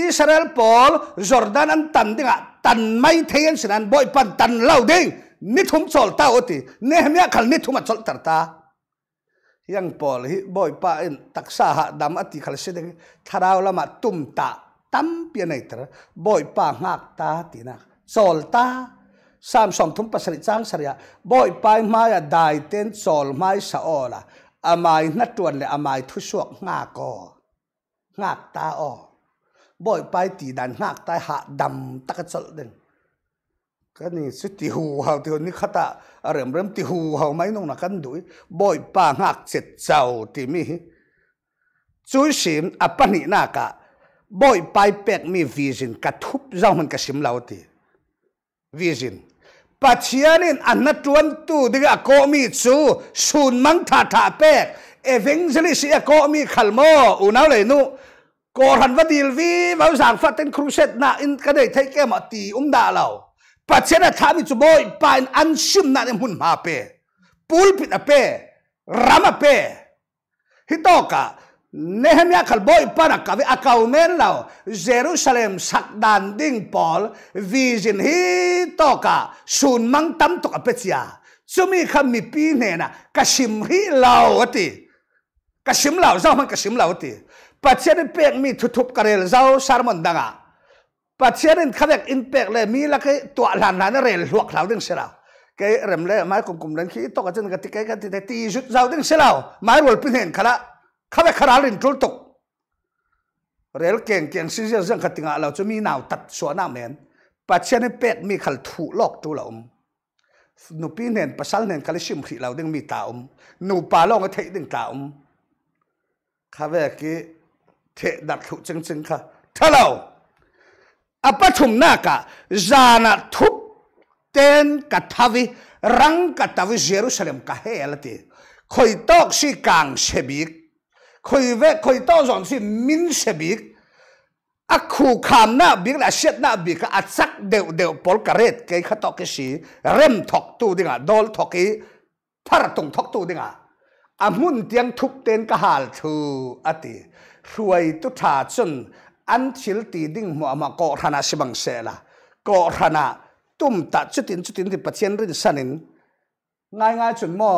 อิสราเอลปอลจอร์แดนอันตันดิ่งตันไม่เทียนสินันบ่อยปันตันเล่าดิงนิทุมสอลตาอติเนี่ยเมียขันนิทุมสอลตาตายังปอลฮิบ่อยป้เอ็นตักสาหะดำอติขันเสด็จทาราวละมาตุมตาตั้มเปียในตระบ่อยป้างักตาตีนักสอลตาสามสองทุ่มปัสริจ้างสริยาบ่อยป้ามายาได้เต้นสอลไม่สะอละอามายนัดตวนเลยอามายทุชวกงากองากตาอ่อบ่อยไปตีดันหักตายหะดำตะกัดสลดก็นี่สุี่หูเฮาที่คนนี้ขะตะเริ่มเริ่มต่หูเฮาไม่นุองนักันดุยบ่อยป่าหักเสร็จเจ้าที่มีจุยสิมอปนินากะบ่อยไปเป็กมีวิจินกระทุบเจ้ามันกระสิมเ่าตีวิจินปัจเจียนินอันนัดวนตูดีกะโกมีจูสูนมังทาทาเป็กเอเวงเซลิสิอโกมีขัลโมอุนาวเลยนูกอรันวดีลวีมาสั่งฟัดเต็นครูเซตนาอินก็ได้ไทยแกมาตีอุ้มดาเราปัจเจกถามิจุบอยปานอันชิมนาเนมุ่นมาเปปูลปิดอเปรามาเปฮิตโตกะเนหมยาขลบอยปานักกัวอากาวเมนเราเยรูซาเล็มสักดานดิงปอลวิจินฮิตโตกะสุนมังตัมตุกอเปชยาซุมีคำมีปีเน่นะกษชิมฮิเราอติกษชิมเราเจ้ามันกษชิมเราอติปัจเจริญเปกมีทุทุบกระเรลเจ้าสารมันดังอ่ะปัจเจริญขัดแยกอินเปกเลยมีละคืตัวหลานหลานเรลหัวกเราดึงเสียราแกเริ่มเลยมายกลุ่มกลุ่มนั้นคือตกกระเจนกติกาการติดตีจุดเจ้าดึงเสียรามายรวมเป็นเห็นขละขัดแยกขราลินทุลตุกเรลเก่งเก่งซีเซียเรื่องกติกาเราจะมีแนวตัดสวนหน้าเหม็นปัจเจริญเปกมีขัดถูลอกตัวเราอนูปีเห็ภาษาเห็นคลิชิมขีเราดึงมีตาอมนูปาลองก็เทิดึงตาอมขาดแยกีื thế đặt khẩu chân chân kha thà lâu à bắt thùng na cả già na thúc tên cả thà vi răng cả thà vi Jerusalem cả hệ à là thế khởi tóc si càng sẽ biết khởi vẽ khởi tóc dọn si min sẽ biết à khu khám na biết là xét na biết cả à sắc đều đều bol cả rệt cái khát tóc cái gì rem thọc tu đi ngà đol thọc cái phar tung thọc tu đi ngà à muốn tiếng thúc tên cả hal thu à รวยตุถาจนอันชิลตีดิ่งมัวมาโกธนาสิบังเสละโกธนาตุ้มตัดจุดินจุดินที่ปัจเจียนรินสันินง่ายง่ายจนมอ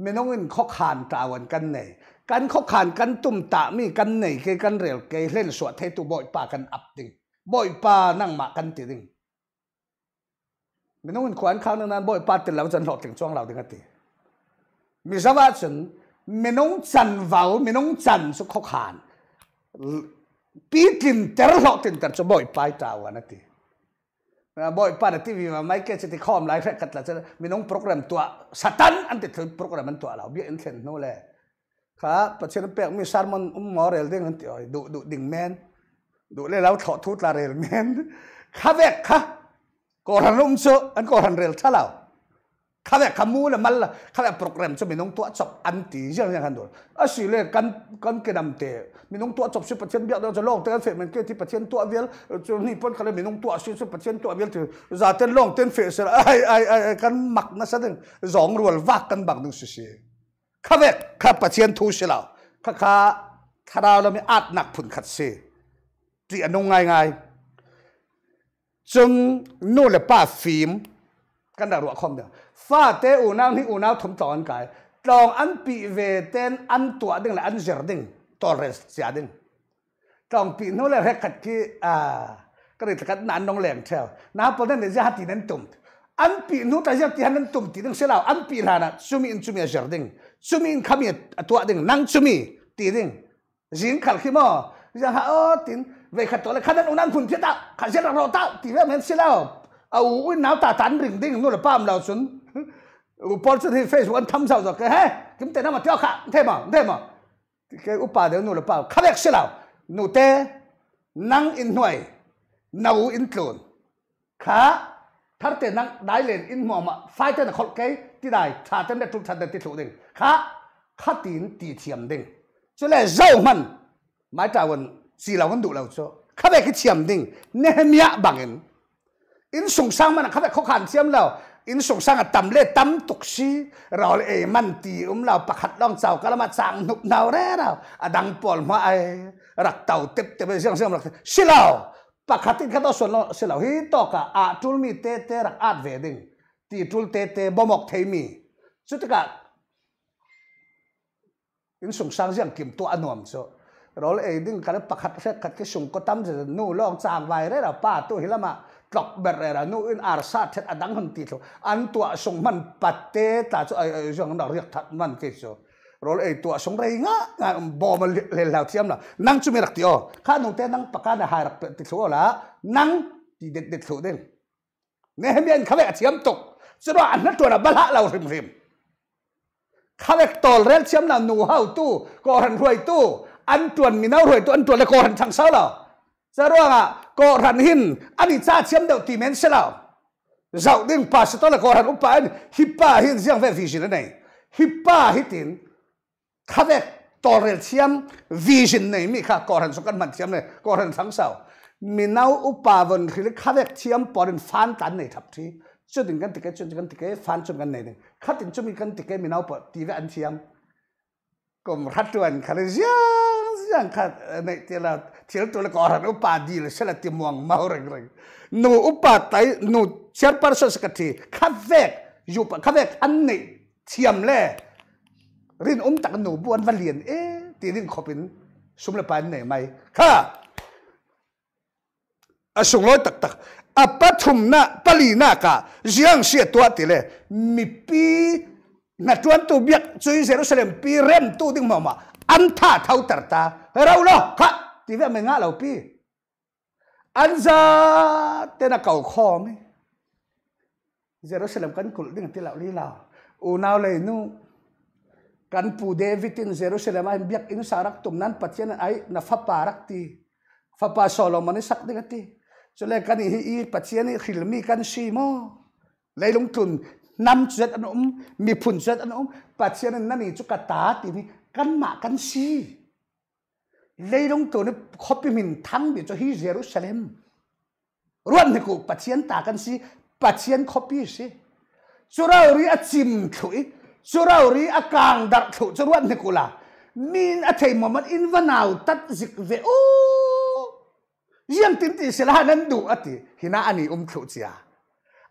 ไม่น้องงินข้อขานตาวันกันไหนกันข้อขานกันตุ้มตามีกันไหนเกกันเร็วเกยเล่นสวดเทตุบ่อยป่ากันอับดิ่งบ่อยป่านั่งมากันติดิ่งไม่น้องงินขวานข้าวนา้นบ่อยป่าติดแล้วจะหลอดถึงช่วงเราถึงกันติมีสวัสดิ์นไม่น้องจันเว้าไม่น้องจันสุขข้อขาน pitin terlo tin tar boy pai tawa na ti na boy pa na tv ma mai ke chiti khom lai rek katla chana minong program tua satan an ti program an tua la bi en chen no le kha pa chen pek mi sarmon um morel ding an ti oi du du ding men du le lau tho thut la rel men kha vek kha koran um so an koran rel thalao ข้าแบบขมูละมันละข้าแบบโปรแกรมจะมีน้องตัวจบอันตีเยื่องอย่างนั้นด้วยอ่ะสิเลยกันกันกระดมเตะมีน้องตัวจบสิบเปอร์เซ็นต์เบียดเราจะลงเต้นเฟรมันเกี่ยที่เปอร์เซ็นต์ตัวเวียลจนนี่พ้นเขาเลยมีน้องตัวสิบเปอร์เซ็นต์ตัวเวียลถือจะเต้นลงเต้นเฟรเสร็จไอ้ไอ้ไอ้กันหมักนะสันึ่งสองรววักกันบางหนึ่งสิสิข้าแบบข้าเปอร์เซ็นต์ทูสิเราข้าข้าข้าเราเราไม่อัดหนักผุนขัดสิตีอนงไงไงจึงน่นเลยป้าฟิล์มกันดารัวคอมเนี่ย fa te u nau ni u nau thum chon cái, tong anh bị về tên an tua ding là an zer ding torres sia ding tong pi no le rekat ki a ka ri takat nan nong leng thel na pol den ja ti nen tum an pi nu ta ja ti han nen tum ti ding selau an pi la na sumi in sumi zer ding sumi in khami tua ding nang sumi ti ding riêng khal khi mo ja ha o tin về khát tổ là khát u unan phun thiết tạo khát sẽ là rò tao, thì về mình sẽ là à u cái nào ta tan rình ding nó là pam lao sun report thì facebook anh thăm sao rồi cái hả chúng ta nó mà tiêu khả thế mà thế mà cái upa đấy nó là pam khát xí lao nó thế năng in huay nâu in tồn khá thắt tiền năng đái lên in mò mà phai tên là khốn cái tí đài thả tên là trung thả tên tí thủ đình khá khá tín tí thiểm đình cho nên dâu mần mái trào quần xì lòng vẫn đủ lòng cho khá về cái thiểm đình nên mẹ bằng อินส่งสังมันเขาแบบเขาขันเสียมเราอินส่งสงอ่ะตำเล่ตำตตกซีเราเอมันตีอุ้มเราประคัดล่องเสากระมาสังนุกนาวแร่เราอดังปอลมาไอรักเต่าเต็บเต็บเสียงเสียงรักสีเราประคัดที่เขาต้องส่วนสีเราฮิตอกะอาทุลมีเตเตรักอาดเวดิงตีทุลเตเตบ่มอกเทมีสุดท้ายอินส่งสังเสียงกิมตัวอนุมโซเราเอดิ้งกันประคัดเสร็จขัดกิส่งก็ตั้มจะนู่ลองจางไว้ได้เราป้าตัวฮิลมาตอกเบรเรนูอินอาร์ซาเทอดังหันติดอันตัวสงมันปัตเตตาจไอ้สงนักเรียกทัดมันติดโซรลไอตัวสงไรงะงานบอมันเลาวเทียมละนั่งจุมีรักติโอข้าหนุ่เต้นั่งปากกาหายรักติดโซละนั่งตีดเด็ดเด็ดโซเด้เนี่ยเมีนเขเรียกเทียมตกสรอันนั้นตัวร่ะบละเราริมริมเขาเรียกตอลเรียลเทียมน่ะนูเฮาตู้กอนรวยตู้อันตัวมีน่ารวยตัวอันตัวเลยกอรันทางเศร้าเรา giờ đó à có hẳn hin anh đi cha chiếm được tìm em sẽ nào dạo đến ba sẽ đó là có hẳn ông pa anh hipa hin riêng về vision này hipa hitin khá về tổ rèn chiếm vision này mi khá có hẳn số căn mặt chiếm này có hẳn sáng sau mình nấu upa vẫn khi khá về chiếm bỏ đến phán tán này thập chí cho đến cái ticket cho đến gần ticket phán cho cái này này khá đến cho mình gần ticket mình nấu bỏ tí về anh chiếm còn khát tuần khá là riêng riêng khá ờ, này thì là tôi thil tul ko ran upa dil sela ti muang mau reng reng nu upa tai nu chair person ka thi khavek yupa khavek an nei thiam le rin um tak nu buan van liền, e ti rin khopin sum le pan nei mai à kha asung loi tak tak apathum na pali na ka Giang sia tua ti le mi pi na tuan tu biak chui jerusalem pi rem tu ding mama an tha thau tar ta rau lo kha ti ve mình ngã lo pi ăn ra tên là kau kho mi jerusalem kan kul ding ti lão đi lão u nào le nu kan pu david in jerusalem ai biak in sarak tum nan patien ai na fa parak ti fa pa solomon sak ding ti cho nên le kan hi i patien làm khilmi kan si mo lấy lông tun năm chết anh ông mi phun chết ông ôm patien nan ni chu ka ta ti ni kan ma kan si ลยลงตัวนี้ขอบพิมินทั้งบิจฮีเรูซาเลมรวมในกูปัจเจียนตากันสิปัจเจียนขอบพิสิจุราอุริอจิมถุยจุราอุริอกังดักถุจรวมในกูละมีอะไรมมันอินวนาวตัดจิกเวอยังติมติสลานันดูอติฮินาอันนี้อุ้มถุจยา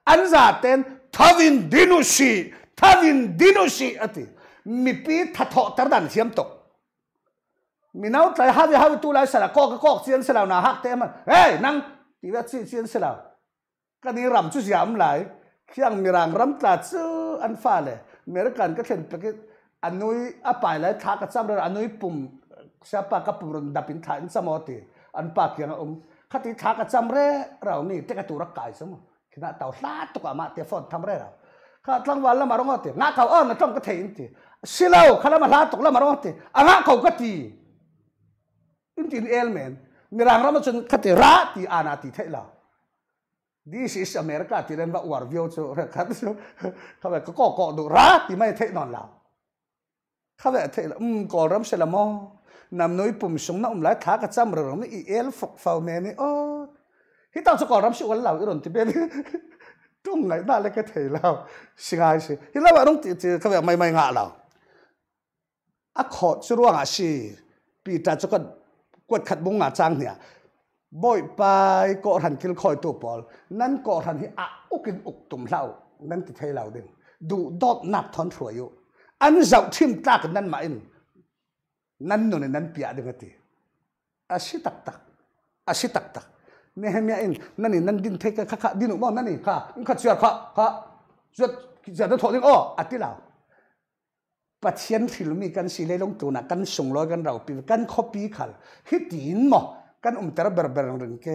อันซาเตนทวินดินุชีทวินดินุชีอติมีปีทัทโตตระดันเสียมตกมีน้าใจฮาวิฮาวิตูไลสละกอกกเซียนสลานาฮักเตมันเฮ้ยนั่งตีว่าเซียนสลากันี่รำชุ่ยยำไหลเคียงมีรางรำตาซื้ออันฟ้าเลยเมริกันก็เห็นปกอันนุยอปายไหลทักกับซ้ำเรยอันนุยปุ่มเสียปากกับปุ่มรดับปินทานสมอติ อันปากยังอมคติทักกับซ้ำเร่เรานี่เตกตัวรักกายสมขณะเต่าลา์ตุกมาเตฟอนทำเร่เราข้าทั้งวันละมารองอติงาเขาอ้อนนะต้องก็เถินทีสิเลาข้าละมาลาตุกละมารองอติอ่ะงาเขาก็ตีอินทรียเอลเมนมงรางรามชนคติราตีอาณาติเทลาดิสิสอเมริกาที่เรนบ่าวาร์วิโอชูเรับเขาแบบก็เกาะดูราตีไม่เทนอนลาเขาแบบเทล่าอืมก็รัมเชลโมนำนุยปุ่มชงน้ำไหลขากระจำเรื่องนี้เอลฟกฟาวเมนโอ้ฮิตเอาสกอรัมชิวันเหล่าอีรอนที่เป็นตุ้งไหนน่าเล็กก็เทแลาสิ่งอะไรสิฮิตแล้บว่าตรงที่เขาแบบไม่ไม่งาแลาอ่ะขอชั่วงาสิปีตาสกอรกวดขัดบงอาจางเนี่ยบ่อยไปก็หันกิลคอยตัวปอลนั่นก็หันที่อ่ะอุกินอุกตุ่มเล่านั่นจะดให้เราดึงดูดอดนับทอนถวยอยู่อันเจ้าทิมตากนั่นมาเองนั่นนู่นนั่นเปียดึงตีอาชิตักตักอาชิตักตักเนี่ยเมียเองนั่นนี่นั่นดินเทกะขะดินอุบมนั่นนี่ค่ะอุขัดเสียค่ะค่ะเสียเสียถอดนึงอ้ออัดที่เราปัจเจียนถิลมีกันสิเลลงตัวนะกันส่งลอยกันเราปีกันคบปีขัลฮิตินหมอกันอุ้มตระเบรเบรรึงเก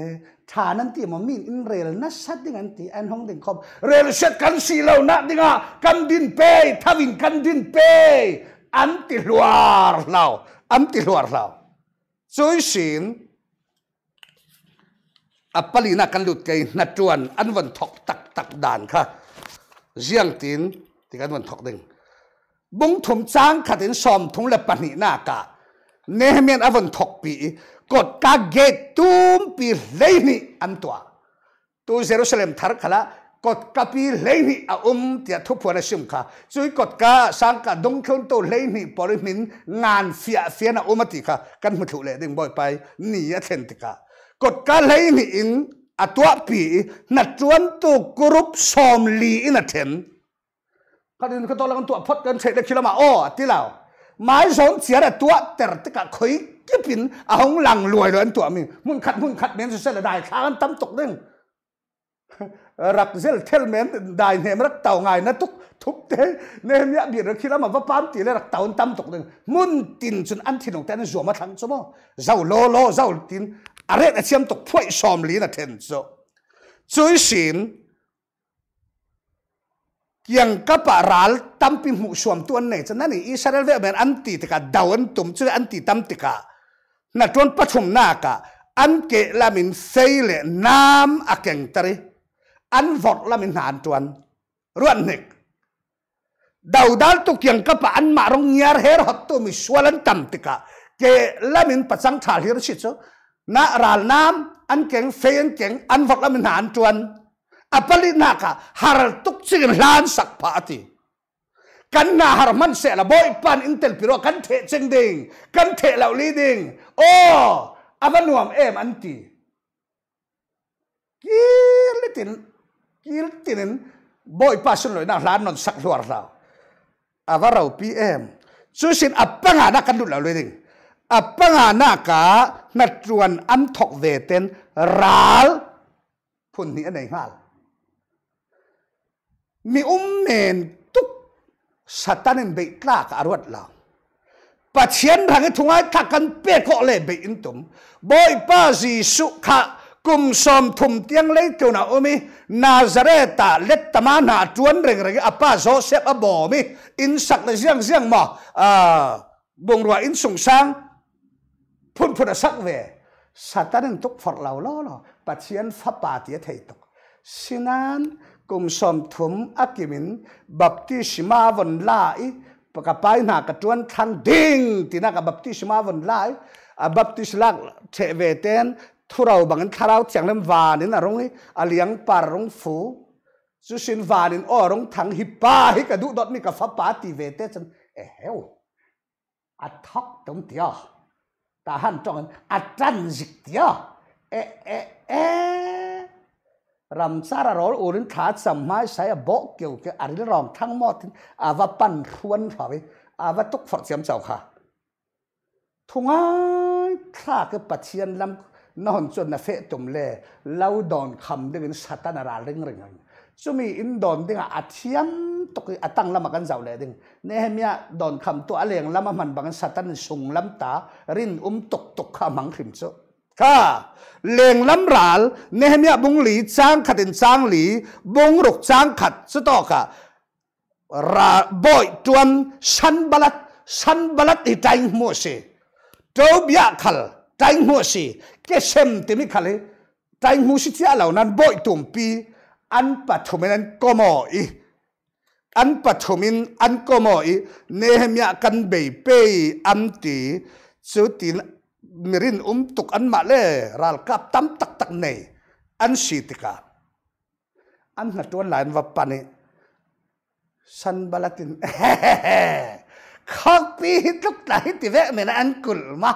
ท่านันที่มันมีอินเรลนัสัดดิงันที่แอนฮงดิงคบเรลเช็ดกันสิเรลหนัดิงะกันดินเปย์ทวินกันดินเปย์อันติลวารเราอันติลวารเราช่วยสินอัปปลีนักันหลุดไกนัดจวนอันวันทอกตักตักด่านค่ะเจียงตินที่กันวันทอกดึงบุ้งถุมจ้างขัดินสอมทุงและปนินากาเนเมียนอวันทกปี กดกาเกตุมปีเลยนี่อันตัวตัวเยรูซาเล็มทาร์ขละกดกาปีเลยนี่อุมเตียทุกพวนชิมค่ะช่วยกดกาสังกาดงเขีนตัวเลยนี่ปริมินงานเสียเสียนอุมติค่ะกันมุทุเลดึงบ่อยไปนี่ยเทนติกากดกาเลยนี่อินอตัวปีนัดชวนตัวกรุบสอมลีอินเทนก็ดินก็ตัวละกันตัวพดกันเฉดคิลมาโอ้ที่เราหมายสองเสียแต่ตัวแต่ตะกะคุยกี่ปินเอาหงหลังรวยเลยตัวมึงมุ่นขัดมุ่นขัดเมนเสลได้ทางตั้มตกนึงรักเซลเทลเมนได้เนี่ยรักเต่าไงนะทุกทุกเทเนี่ยะบีร์คิดแล้วมาว่าปามตีเลยรักเต่าตั้มตกนึงมุ่นตินจนอันที่หน่งแต่นจัวมาทั้งสมอเจ้าโลโลเจ้าตินอะไระเชื่อมตกพ่วยซอมลีนะเทนโซจุยสิน yang kaparal tampi mu suam tuan nei chan nani israel ve ben anti tika dawn tum chu anti tam tika na ton pathum na ka an ke lamin seile nam akeng tari an vot lamin han tuan ruan nek dau dal tu kyang kapa an ma rong nyar her hot tu mi swalan tam tika ke lamin pasang thal hir si chu na ral nam an keng fein keng an vot lamin han tuan อพลินาคาฮาร์ตุกซิงลานสักพาติกันนาฮาร์มันเซลบอยปันอินเตลพิโรกันเทจิงดิงกันเทเลาลีดิงโออาบันวมเอมอันตีกิลตินกิลตินนบอยปัสนลอยนาลานนสักลัวร์ลาอาวาราพีเอมซูซินอปังานักันดุลาลีดิงอปังานักะนัดชวนอันทอกเวเตนรัลพุนนี้ในฮาล mi um men tuk satanin be tla ka arwat la pathian rang e thungai thakan pe ko le be in tum boy pa ji su kha kum som thum tiang le tu na umi nazareta let tama na tuan reng reng apa zo sep abo mi in sak le jiang jiang ma a bong rua in sung sang phun phun sak ve satanin tuk phar lau lo lo pathian fa pa ti thei tuk sinan cùng sòm thúm akimin kì mình bập tí sĩ ma vần lại và cả bài nà cả chuan thăng đinh thì nà cả bập tí sĩ ma vần lại à bập tí sĩ lạc thể về tên thu rầu bằng thà rau chẳng lên và nên là rong ấy par à, rong phú chú xin và nên ở rong thăng hi ba hi cả đủ đốt mi cả pháp ba tỷ về tên chân ế heo à thóc trong tiệt ta han trong à trăn dịch tiệt ế ế ế รำซาระรออุรินขาสัมมาสายบอกเกี่ยวกับอะไรรองทั้งหมดอาวปั้นทวนฝ่าไปอาวตุกฝักเสียมเจ้าค่ะทุงอ้ายข้ากือปัจเจียนลำนอนจนนเฟตุมเล่เล่าดอนคำดึงสัตนาราเริงเริงจ่มีอินดอนดึงอาเทียมตกอตั้งลำกันเจ้าเล่ดึงเนี่ยเมียดอนคำตัวอะไรอย่างลำมันบางสัตนสุงลำตารินอุ้มตกตกข้ามังขึ้นจ้าถ้าเลงล้ำหลาลเนหเมียบุงหลีจ้างขัดินจ้างหลีบุงรุกจ้างขัดสตอค่ะราบอยจวนชันบลัดชันบลัดอีใจมัวสิเจ้าบียขัลใจมัวสิเกษมติมิขัลเลยใจมัวสิที่เหล่านั้นบอยตุ่มปีอันปัทมินันก็มอีอันปัทมินอันก็มอีเนยเมียกันเบยเปยอันตีสุดที่ mirin um tuk an ma le ral kap tam tak tak nei an si tika an na tuan lain va pani san balatin khóc pi lúc lại thì vẽ mình ăn cùl mà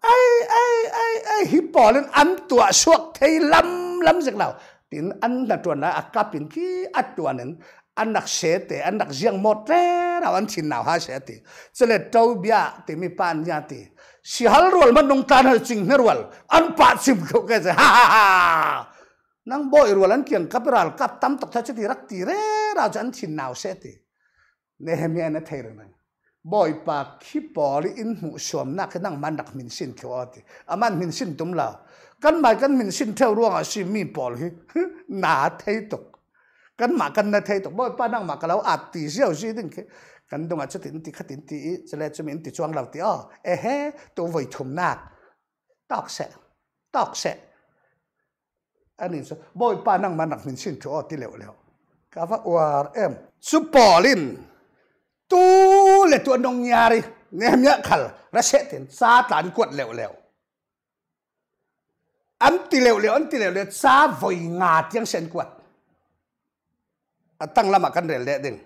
ai ai ai ai hi bỏ lên ăn tua suộc thấy lắm lắm giặc nào tin ăn là tuần là ác ki khi ăn tuần nên ăn đặc sẽ thì ăn đặc riêng một thế nào ăn chín nào ha sẽ thì cho nên trâu bia thì mi pan nhà thì si hal rual man nong tan hal ching ne rual an pa chim tho ke se ha ha ha nang boy rual an kiang kapiral kap tam tak tha che ti rak ti re ra jan thin naw se ti nehemia na thair na boy pa khi poli in mu som na ke nang man rak min sin kyo ati aman min sin tum la kan mai kan min sin theu ruang a si mi pol hi na thei tok kan ma kan na thei tok boy pa nang ma ka lo at ti siao si ding ke กันตรงอาจจะตินติขัดตินติจะแล้วจะมีติจวงเราติอ๋อเอ้เฮ้ตัวไวถุมนักตอกเสะตอกเสะอันนี้สิบ่อยป้านั่งมาหนักมินชินชัวติเหลวเหลวกาว่าอวารเอ็มสุปอลินตูเลตัวนงยาริเนี่ยมีขัลรัชเชตินซาตานกวดเหลวเหลวอันติเหลวเหลวอันติเหลวเหลวซาไวงาเทียงเซนกวดตั้งละมากันเรลเดดิง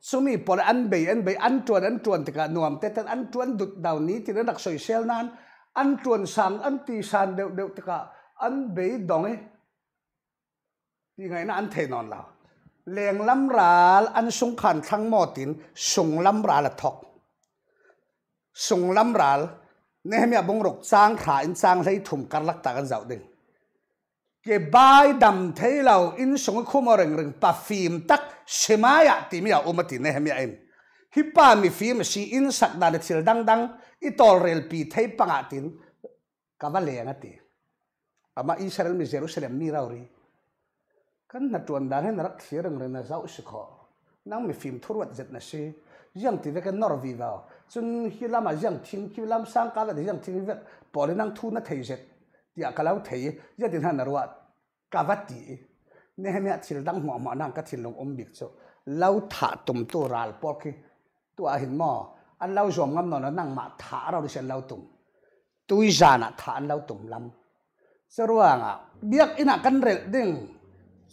sumi por an bei an bei an tuan an tuan tika nuam te tan an tuan dut daw ni tin nak soi sel nan an tuan sang an ti san deu deu tika an bei dong e ti ngai na an the non la leng lam ral an sung khan thang mo tin sung lam ral la thok sung lam ral ne hemia bong rok sang kha in sang lei thum kar lak ta kan zau ding ke bai dam thei lau in sung khumoreng reng pa phim tak semaya timia umati ne hemia em. hi pa mi fi ma si in sak da le chil dang dang i tol rel pi thei panga tin kavale nga ti ama israel mi jerusalem mi rauri kan na tuan dan hen rak thirang rena zau sikho nang mi phim thurwat zet na si yang ti ve kan nor vi vào chun hi lama yang thing hi lam sang ka ve yang thing ve polin nang thu na thei zet ti akalaw thei zet din han arwa kavati นี่ใหมียทิลดังหัวมอนั่งก็ทิลลงอมบิกโซเล่าถาตุ่มตัวรัลปอกีตัวเห็นหมออันเล่าสมงำนอนนั่งมาถาเราดิฉันเล่าตุ่มตุยจานะถาเล่าตุ่มลำสรุงอ่ะเบียกอินักกันเรลดิ่ง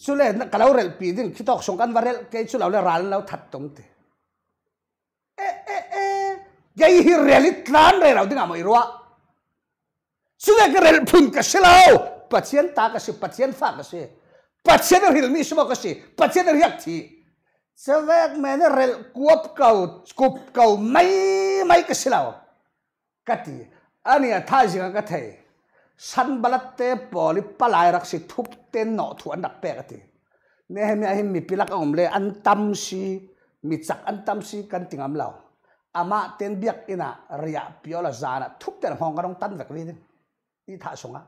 สุเล่นกะเล่าเรลวปีดิ่งคิดออกสงกันวาเรลวเกชสุเล่าเลารันเล่าถัดตุ่มเตเอเอเอยัยฮิเรลิตรานเรเราดิ่งอ่ะไม่รัวสุเล่กเรลพุ่งกะเชลาปัจเจียนตากะสิปัจเจียนฝากกะสิ mình gì, patsener hil mi suma kasi patsener yak thi chawek mena rel kuap kau skup kau mai mai kasilao kati ani atha jinga ka thai san balat te poli palai rắc si thúc te no thu anh dak pe cái gì, ne he mi ahim mi pilak om le an tam si mình chak an tam si kan tingam lao ama ten biak ina ria piola thúc thup te hong ka dong tan vek đi thả xuống songa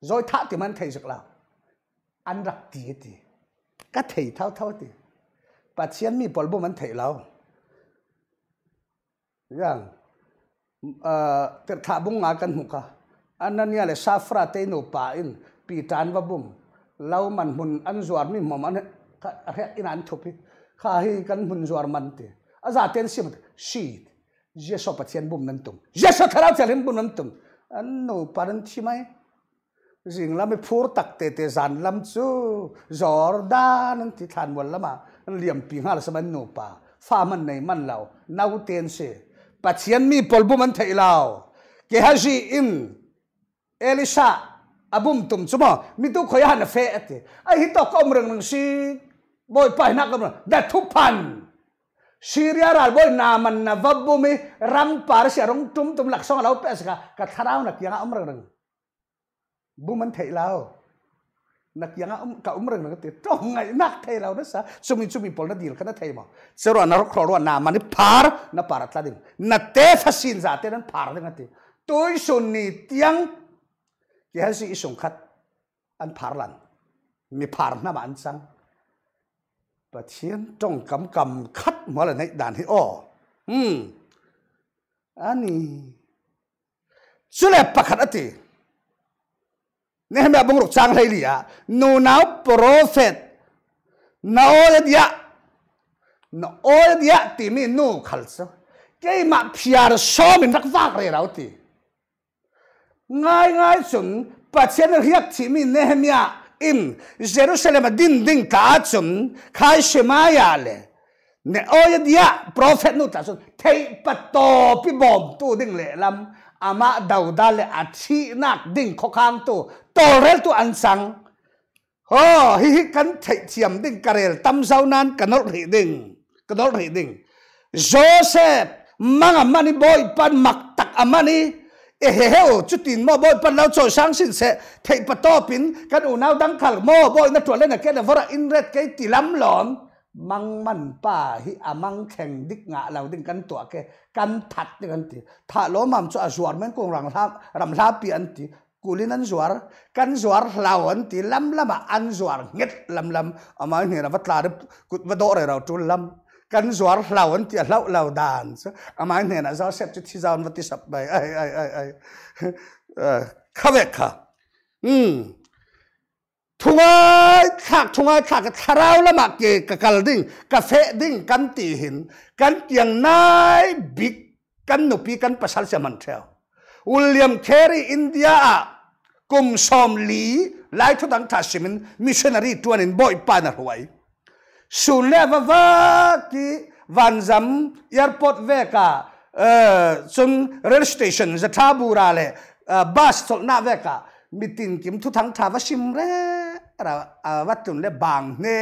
rồi thả thì mình thấy được lao ăn rắc tí tí các thầy thao thao tí bà chiến mi bỏ bộ mình thể lâu rằng dạ. ờ thả bông ngà cần hụt cả anh nãy là safra tây nô pa in pi tan và bông lâu mình hun ăn zuar mi mầm ăn hết in ăn thupi khá hi cần hun zuar mình tí à giả tiền sim shit Jesus bắt chiến bông nằm tung Jesus thao thao tiền bông nằm tung anh nô parent chim ấy zing lam phur tak te te zan lam chu jordan ti than wal lama liam pingal saman nu pa fa man nei man lao nau ten se mi polbu man thei ke haji in elisha abum tum chuma mi tu khoy han fe ate a hi to kom nang si boy pa na kam da pan Syria boy na man na vabumi ram par syarung tum tum laksong lau pesa ka katharau nak yang amrang บุมันเทยเรานักยังอะกับอุ้มเรื่องนักเตะตรงไงนักเทยเราเนี่ยสะสมินสมินพอลนัดดีลกันาดเทยมั้งเสรวนรกครอรัวนามันนี่พาร์นับพาร์ตลาดิ่งนัดเตะทัศินซาเตนั้นพาร์ดิ่งนักเตะตัวสุนีเตียงแค่สิส่งคัดอันพาร์ลันมีพาร์นับอันซังประเทศตรงกำกำคัดมาเลยในด่านที่อ้ออืมอันนี้สุเลปะขัดอตินี่ยแม่บงรุกจังไเลยดอะนูนาวโปรเฟตนาโอเดียนาโอเดียตีมีนูขัลซ์เกยมาพิจารณามินรักฟากเียเราตีง่ายง่ายสุนปัจเจเนเรียกที่มีเนหเมียอินเยรูซาเล็มดินดิงกาจุนข้ายเชมายาเลเนีโอเดียโปรเฟตนูตัสุนเทปตอปิบอมตู้ดิ้งเล่ลำ ama dauda le athi nak ding kho kham tu torel tu an ansang ho hi hi kan thai chiam ding karel tam sau nan kanol ri ding kanol ri ding joseph mang mani boy pan mak tak amani e he heo chutin mo boy pan lau choi sang sin se thei pin kan u nau dang khal mo boy na tualen na ke na vora in red ke tilam lon มังมันป้าฮิอามังแข่งดิกงะเราดึงกันตัวแกกันถัดดกันทีถ้าล้มมันจะสวนมันคงรังทับรำทับเปียนทีกูลินันสวรกันสวรเหล่าอันทีลำลำอันสวรเง็ดลำลำอามาเนี่ยเราวัดลาดกุดวัะโดเราจุลลำกันสวรเหล่าอันทีเหล่าเหล่าดานอามาเนี่ยนะเราเสพจิตที่จานวัดที่สับไปไอไอไอไอเออข้าเวกค่ะอืมทุงอ้ขากทุงอ้ขากทาราวละมาเกกะกลดิ้งกาเฟดิ้งกันตีหินกันเัียงนายบิกกันนุปีกันภาษสาเสมันเทววิลเลียมเคอรีอินเดียกุมซอมลีหลายทุทังทัศมินมิชชันนารีตัวนินบ่อยปานาหวยสุนเลววากีวันซำยาร์พอตเวกาเอ่อซุนเรลสเตชันจะท้าบูราเลบัสสลนาเวกามีตินกิมทุทั้งทาวชิมเร่ ara vắt watun le bang ne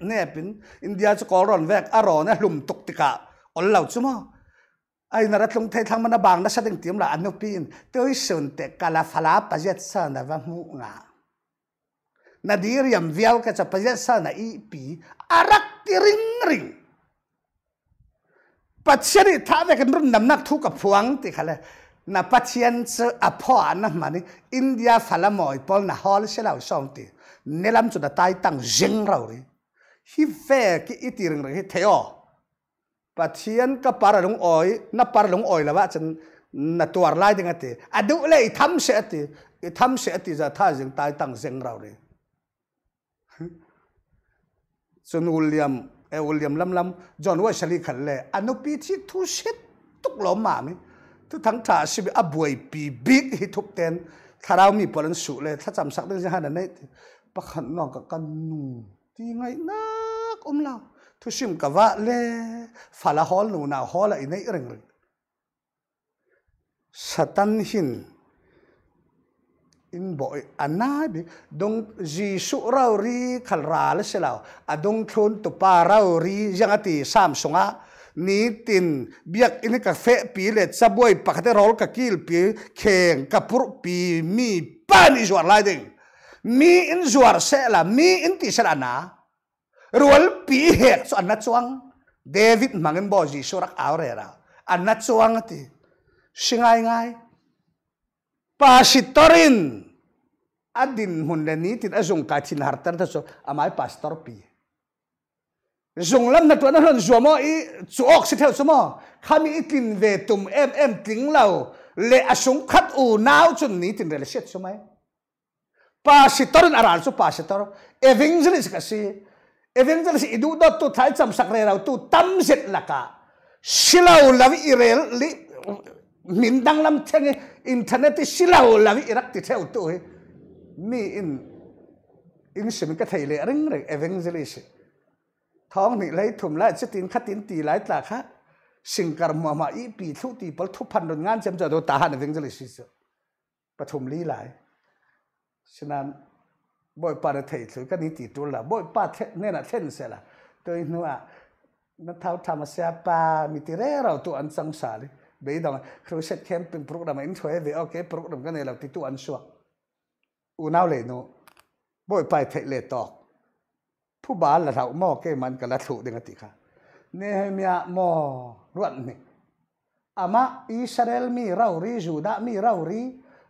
ne pin india chu koron vek aro na lum tuk tika ol lau chuma ai na ratlung thai thang mana bang na sading tim la anu pin toi sun te kala phala pajet sa na wa mu nga na dir yam vial ka cha pajet sa na i pi arak ti ring ring patcheri tha ve kan run nam nak thu ka phuang ti khala na patchen chu apho anam mani india phala moi pol na hol se lau som ti nelam chu da tai tang jeng rau ri hi ve ki itiring ring hi theo pathian ka para lung oi na par lung oi la ba chen na tuar lai ding ati adu le i tham se ati i tham se ati za tha jeng tai tang jeng rau ri chun william e william lam lam john wa shali khal le anu pi thi thu shit tuk lo ma mi tu thang tha si a buai pi big hi thup ten tharau mi polan su le tha cham sak ding ha na nei pakhat no ka kan nu ti ngai nak om la thu sim ka va le fala hol nu na hol lại nei reng reng satan hin in boy anai bi dong ji su rau ri khal ra le se lao a dong tu pa rau ri jangati ati sam sunga ni tin biak in ka fe pi le chaboi pakhate rol ka kil pi kheng ka pur pi mi pan jwar lai ding mi in zuar se là mi in ti se na rual pi he so anna chuang david mangin bo ji surak aure ra anna chuang ti singai ngai pasitorin adin hun le ni tin azung ka thin har tar so amai pastor pi zung lam na tu na lon zuamo i chu ok si theo sumo khami itin ve tum em em ting lau le asung à khat u nau chun ni tin rel set sumai pasitorin aran su pasitor evangelist kasi evangelist idu do tu thai cham sakre rau tu tam set laka silau lavi irel li mindang lam thenge internet ti silau lavi irak ti theu tu mi in in sim ka thai le ring re evangelist thong ni lai thum lai chitin khatin ti lai tla kha singkar mama i pi thu ti pal thu phan don ngan chem cha do ta han evangelist si pa thum li ฉะนั้นบ่อยปาระเทอก็นิติตัวละบ่อยปาเนี่ยนะเช่นเสียละตัวนัวนัทนเท่าทำเสียปามีติเรเราตัวอันสังสารเบยดองครูเซตแคมเป็นโปรแกรมอินทเวเวโอเคโปรแกรมกันเนี่ยเราติดตัวอันชัวอูน่าเลยนูบ่อยไปเทเลตอกผู้บาลละเท่าหม้อเกมันกละถูเดงติค่ะเนี่ยมียหม้อรวนนี่อามาอิสราเอลมีเรารีจูดามีเรารี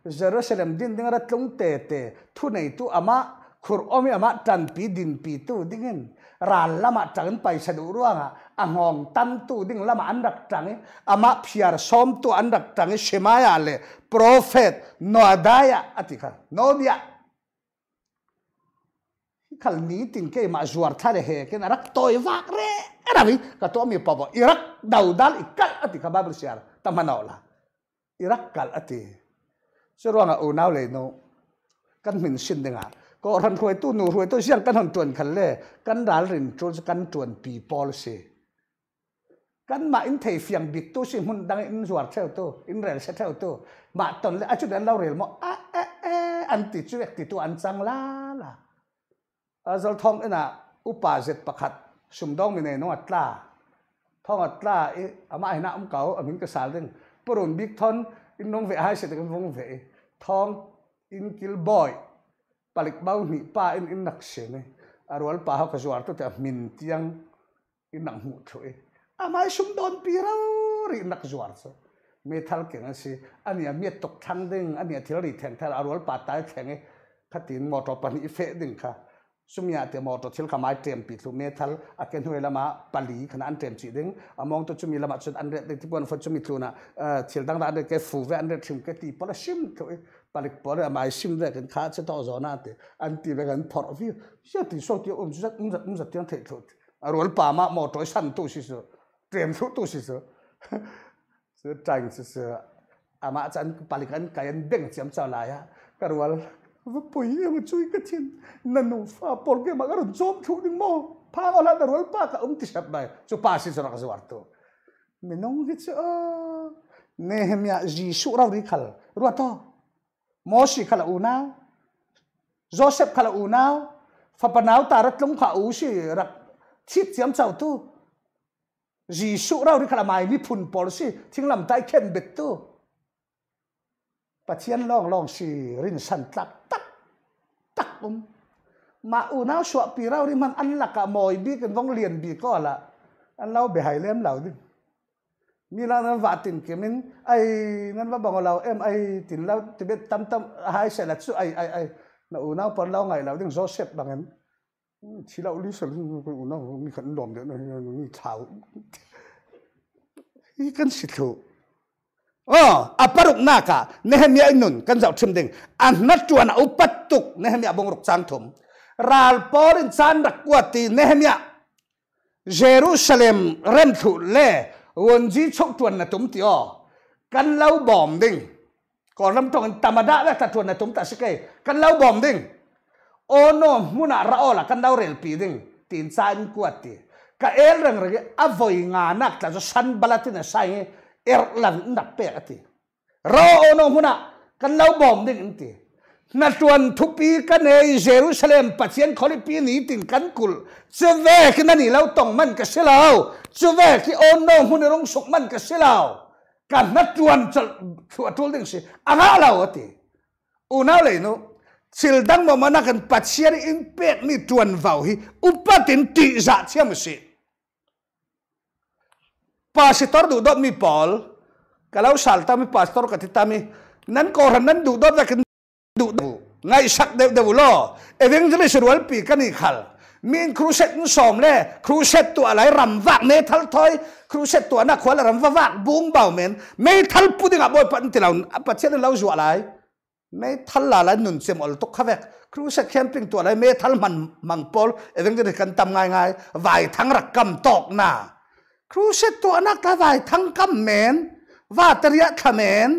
Jerusalem din ding ra lung te te thu nei tu ama khur omi ama tan pi din pi tu dingin ral lama chang pai sa du ruanga angong tan tu ding lama andak chang ama phiar som tu andak chang shemaya le prophet noadaya atika nobia khal ni tin ke ma zuar thare he ken rak toy wak re rabi ka to mi pabo irak daudal ikal atika babel siar tamanaula irak kal ati sẽ rằng là ồn nào lấy nó căn mình xin được à có hàn khối tu nụ hồi tôi riêng căn hàn chuẩn khẩn lệ căn đá rình trốn căn chuẩn bị policy căn mà in thấy phiền bị tu xin muốn đăng in ruột theo tu in rèn sẽ theo tu mà tuần lệ à chút đến lâu rồi mà à à à anh tỷ chú việc tỷ tu anh sang la là à giờ thong cái nào upa zet pakhat sum dong mình này nó at la thong at la ấy mà ai na ông cậu ở mình cái sao đấy bổn biết thon in nong ve ai se te vong ve thong in kil boy palik bao ni pa in in nak se ne arwal pa ha ka zuar to ta min tiang in nak mu tho e amai sum don pi ra ri nak zuar so me thal ke na si ania mi tok thang ding ania thil ri thang thal arwal pa ta thang e khatin motor pan i fe ding kha sumya te mo to thil khamai tem pi thu methal a ken hoi lama pali khana an tem chi ding among to chumi lama chut an re te tipon fo chumi thu na thil dang da de ke fu ve an re thim ke ti pala sim thu palik por a mai sim re kan kha che to zo na te an ti ve kan thor vi ya ti so ti um zak um zak um zak tiang the thu a rol pa ma mo to san tu si so tem thu tu si so so tang si so ama chan palikan kayan deng cham cha la ya karwal ว่าปุยเอามาช่วยกระทินนันูฟ้าปอลเกมาการจอมถูกนิมอพางอลาดรวลปากอุ้มติชับไปชุป้าสิสนักสวรรค์ตัวมินงกิจเออเนหมียาจีสุราริคัลรัวตัวมอสิคัลอูนาวโจเซฟคัลอูนาวฟ้าปนาวตารัดลงข้าอูสิรักชิดเสียมเจ้าตัวจีสุราริคัลมาอีพุนปอลสิทิ้งลำใต้เข้มเบ็ดตัวปะเทียนลองลองสิรินสันตัก um mà u nào sọ pi rau đi man ăn lạc cả mồi bi cần vong liền bị có là ăn lau bị hải lem lau đi mi là nó vạ tin kiếm nên ai nên vào bằng lau em ai tin lau thì biết tâm tâm hai sẽ là chú ai ai ai nó u nào phần lau ngày đi đừng Joseph bằng em chỉ lau lý sử u nào mi khẩn lòng để nó mi thảo ý cần xịt thủ ờ à, à bắt cả, paruk naka nehemia nun cần dạo chim đình ăn nát chuan upat tuk nehemia bong ruk chang thum ral por in chan rak kwati nehemia jerusalem rem thu le won ji chok tuan na tum ti o kan lau bom ding còn lâm tông tamada là ta tuần là chúng ta sẽ kể căn lau bom ding ono muna rao là căn lau rel pi ding tin sa in kuat ti ka el rang rang avoi nga nak san balatin na sai er lang na pe ati rao ono muna căn lau bom ding ti na tuan thupi ka ne Jerusalem pachian kholi pi ni tin kan kul chuve ki na ni lo tong man ka selao chuve ki on no hun rong suk man ka selao kan na tuan chal ding si anga lao ati una le no dang ma mana kan pachian in ni tuan vau hi upatin ti za chiam si pastor du dot mi Paul kalau salta mi pastor katitami nan koran nan du dot ดูดุไงสักเดวเดวโล เอเวงจะไม่สรวนปีกันอีกขั้ลมีครูเซตนสอมเล่ครูเซตตัวอะไรรำวักเมทัลทอย ครูเซตตัวนักขวัญรำวักบุ้งเบาเมน เมทัลพูดงับบอยปันติเราปัจเจนเราจวอะไรเมทัลลาลันนุนเซมอลตกขเวกครูเซตแคมปิ้งตัวอะไรเมทัลมันมังปอล เอเวงจะได้กันทำง่ายง่ายไหวทั้งรักกำตอกหน้าครูเซตตัวนักทราไหวทั้งกำเมน ว่าตรียะขเมน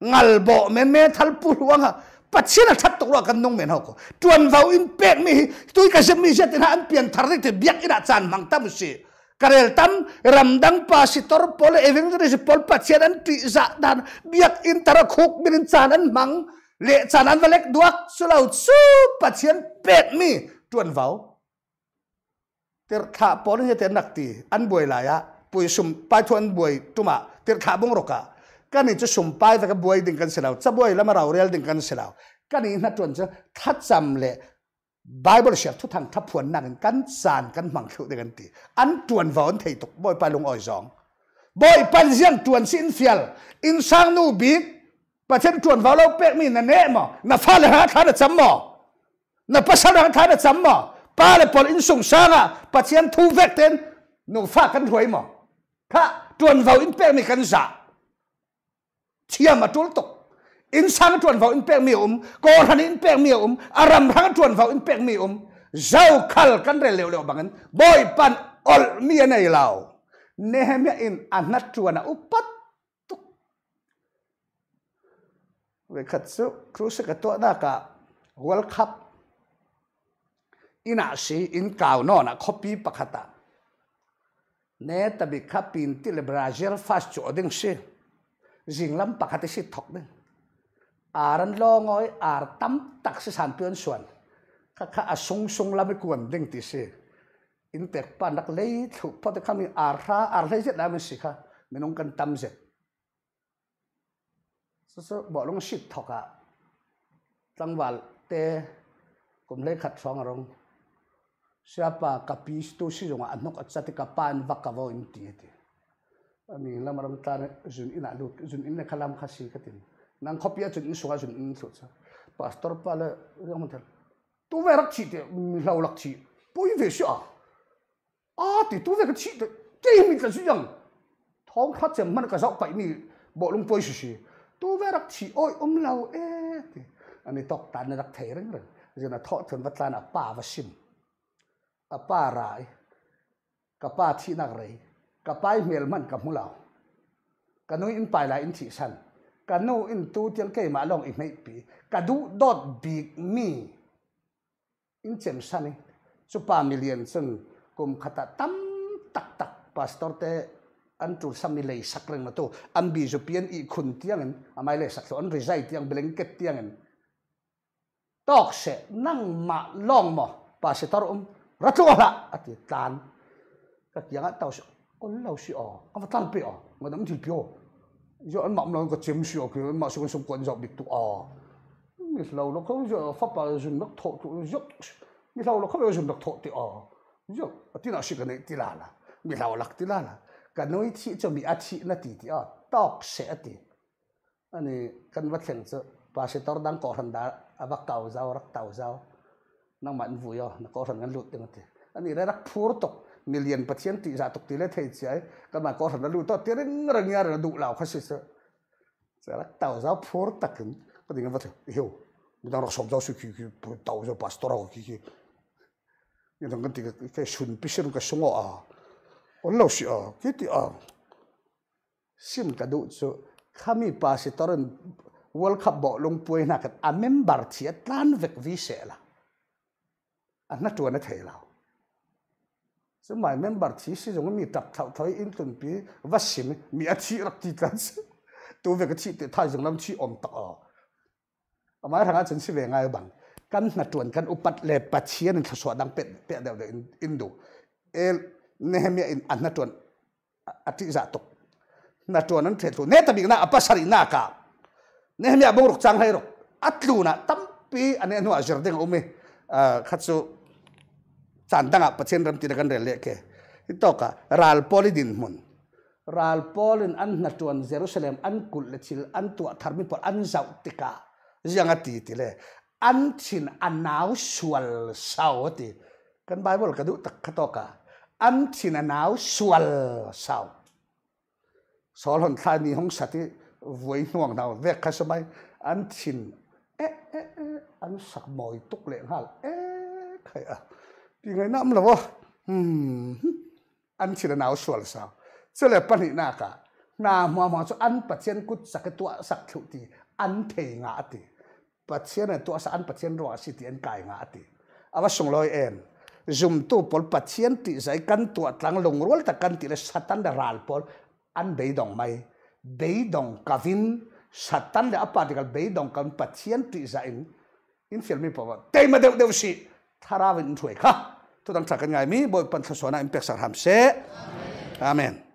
ngal bo men me thal pulwanga pachina that to ra kan nong men hoko tuan vau impact mi tu ka se mi jetin han pian thar te biak ira chan mang tam si karel tam ramdang pasitor pol evangelist pol pachia dan ti za dan biak in tara khuk min chan an mang le chan an valek duak sulau chu pachian pet mi tuan vau ter kha pon he te nakti an boi la ya pui sum pai thuan boi tuma ter kha bong roka กันนี่จะสมปายแต่ก็บวยดึงกันเสียแล้วจะบวยแล้วมาเราเรียลดึงกันเสียแล้วกันนี่นัดจวนจะทัดจำเลยบเบิลเชียทุกทางทับผวนนั่งกันสานกันมังคุดกันตีอันจวนวอนเ่ตกบอยไปลงอ้อยสองบอยปันเสียงจวนสินเฟียลอินสังนูบีประเทศจวนวอนเราเป็กมีนันเน่หมอนาฟ้าเลยฮะท่านจำหมอนาภาษาทาท่านจำหมอป้าเลยปอลอินส่งสางอ่ะประเทศทูเวกเต้นนูฟ้ากันรวยหมอถ้าจวนวอนอินเป็กมีกันจสาเทียมาตุลตกอินสังทวนเฝาอินเปกมีอมกอรันอินเปกมีอมอารัมรังทวนเฝาอินเปกมีอมเจ้าขัลกันเร็วๆบังนั้นบอยปันอลมียในลาเนหเมียอินอันนัดชวนอุปตตุกเวขัตสุครูสกตัวนักะวอลคับอินาสีอินกาวนอนะคบีปะคตาเนตบิคับปินติเลบราเซลฟาสจูอดิงซี jing lam pakhat si thok ne aran lo ngoi ar tam tak si san tuan suan kha kha asung sung lam kuan ding ti si in tek pa nak lei thu pa te khami ar ra ar lei jet lam si kha menong kan tam jet so so bo long si thok a tang wal te kum lei khat song rong siapa kapi tu si jong anok achat ka pan vakavo in ti ti ani lam ram tan jun ina lut jun in kalam khasi katin nang khopia chun suga jun in su cha pastor pala ram tan tu ve rak chi te lau lak chi pui ve sha a ti tu ve ka chi te te mi ka ju yang thong khat che man ka zau pai ni bộ lung pui su shi tu ve rak chi oi um lau e ti ani tok tan rak thei reng reng jena tho thon wat tan a pa va sim a pa rai ka pa thi nak rei ka pai mel man ka mulao ka nu in pai in chi san ka nu in tu tel ke ma long i mei pi ka du dot big mi in chem sani chupa million chung kum khata tam tak tak pastor te an tur sami lei sakreng ma tu an bi zu pian i khun tiang an amai le saklo an rizai tiang blanket tiang an tok se nang ma long mo pastor um ratlo la ati tan ka tiang a tau con lâu sĩ ọ anh phải tan bể ọ mà đấm thì kêu giờ anh mắm lâu có chém sĩ ọ kêu mà xuống sông quần dọc địch tụ ọ như lâu nó không giờ phát bà dùng nước thổ tụ dốc như lâu nó không giờ dùng nước thổ tụ ọ giờ tí nào sĩ cái này tí là là mi lâu lạc tí là là cái nói thị cho bị ăn thị là tí tí ọ tóc sẽ tí anh ấy cần vật hiện sự và sẽ tỏ đang có thằng à vắt tàu dao rắc tàu dao nó mạnh vui ọ nó có thằng ngăn lụt tiếng thế anh ấy đã rắc phu tục million patient ti za tok ti le thei chai kan ma ko ran lu to ti ring rang ya ra du lao kha si sa sa la tau za phur takin ko ding va hiu mi dang ro som za su ki ki pu tau za pastor ho ki ki ni dang ti ke shun pi shun ka sungo a on lo si a ki ti a sim ka du chu khami pa si toran world cup bo long puai na kat a member chi atlan vek vi se la an na tu na thei lao สมัยเม่นบักที่สิจงมีตักเทั้ถอยอินตุนปีวัชิมมีอาชีรักทีกันสตัวเวกที่ติดท้ายจงน้ำชีอมตอเอามาทางอาจารย์สิเวงไงบังกันนัดจวนกันอุปัตเลปัเชียนขสวดังเป็ดเป็ดเดียวเดียวอินดูเอลเนเฮมีอันนัดจวนอธิจาตกนัดจวนนั้นเทตุเนตบิกนาอปัสรินากาเนเฮมีอบุรุกจังไห้รกอัตลูนะตั้มปีอันนี้นัวจรดิงอุเมขัดสู santanga patsen ram tira kan rele ke itoka ral poli din mun ral polin an na tuan jerusalem an kul le chil an tu tharmi por an zau tika janga ti ti le an chin anaw sual sau ti kan bible ka du tak khatoka an chin anaw sual sau sol hon thla ni hong sati vui nuang naw ve kha samai an chin e e e an sak moi tuk le hal e khai a ที่ไงน้ำละวะอืมอันเชิดหนาวสวลสาวเจเลยปนินากะนามัวมัวจะอันปัจเจียนกุศลตัวสักทุตีอันเทงอาติปัจเจียนตัวสันปัจเจียนรอสิติอันกายงาติอาวส่งลอยเอ็น zoom ตัวพอลปัจเจียนติใจกันตัวตั้งลงรัวตะกันติเลสัตตันเดรัลพอลอันเบยดงไม่เบยดงกาวินสัตตันเดอปาดิกลเบยดงกันปัจเจียนติใจอินฟิลมิปว่าเตยมาเดวเดวสิทาราวินถวยค่ะ tudang chakan ngai mi boy pan thasona impek sar hamse amen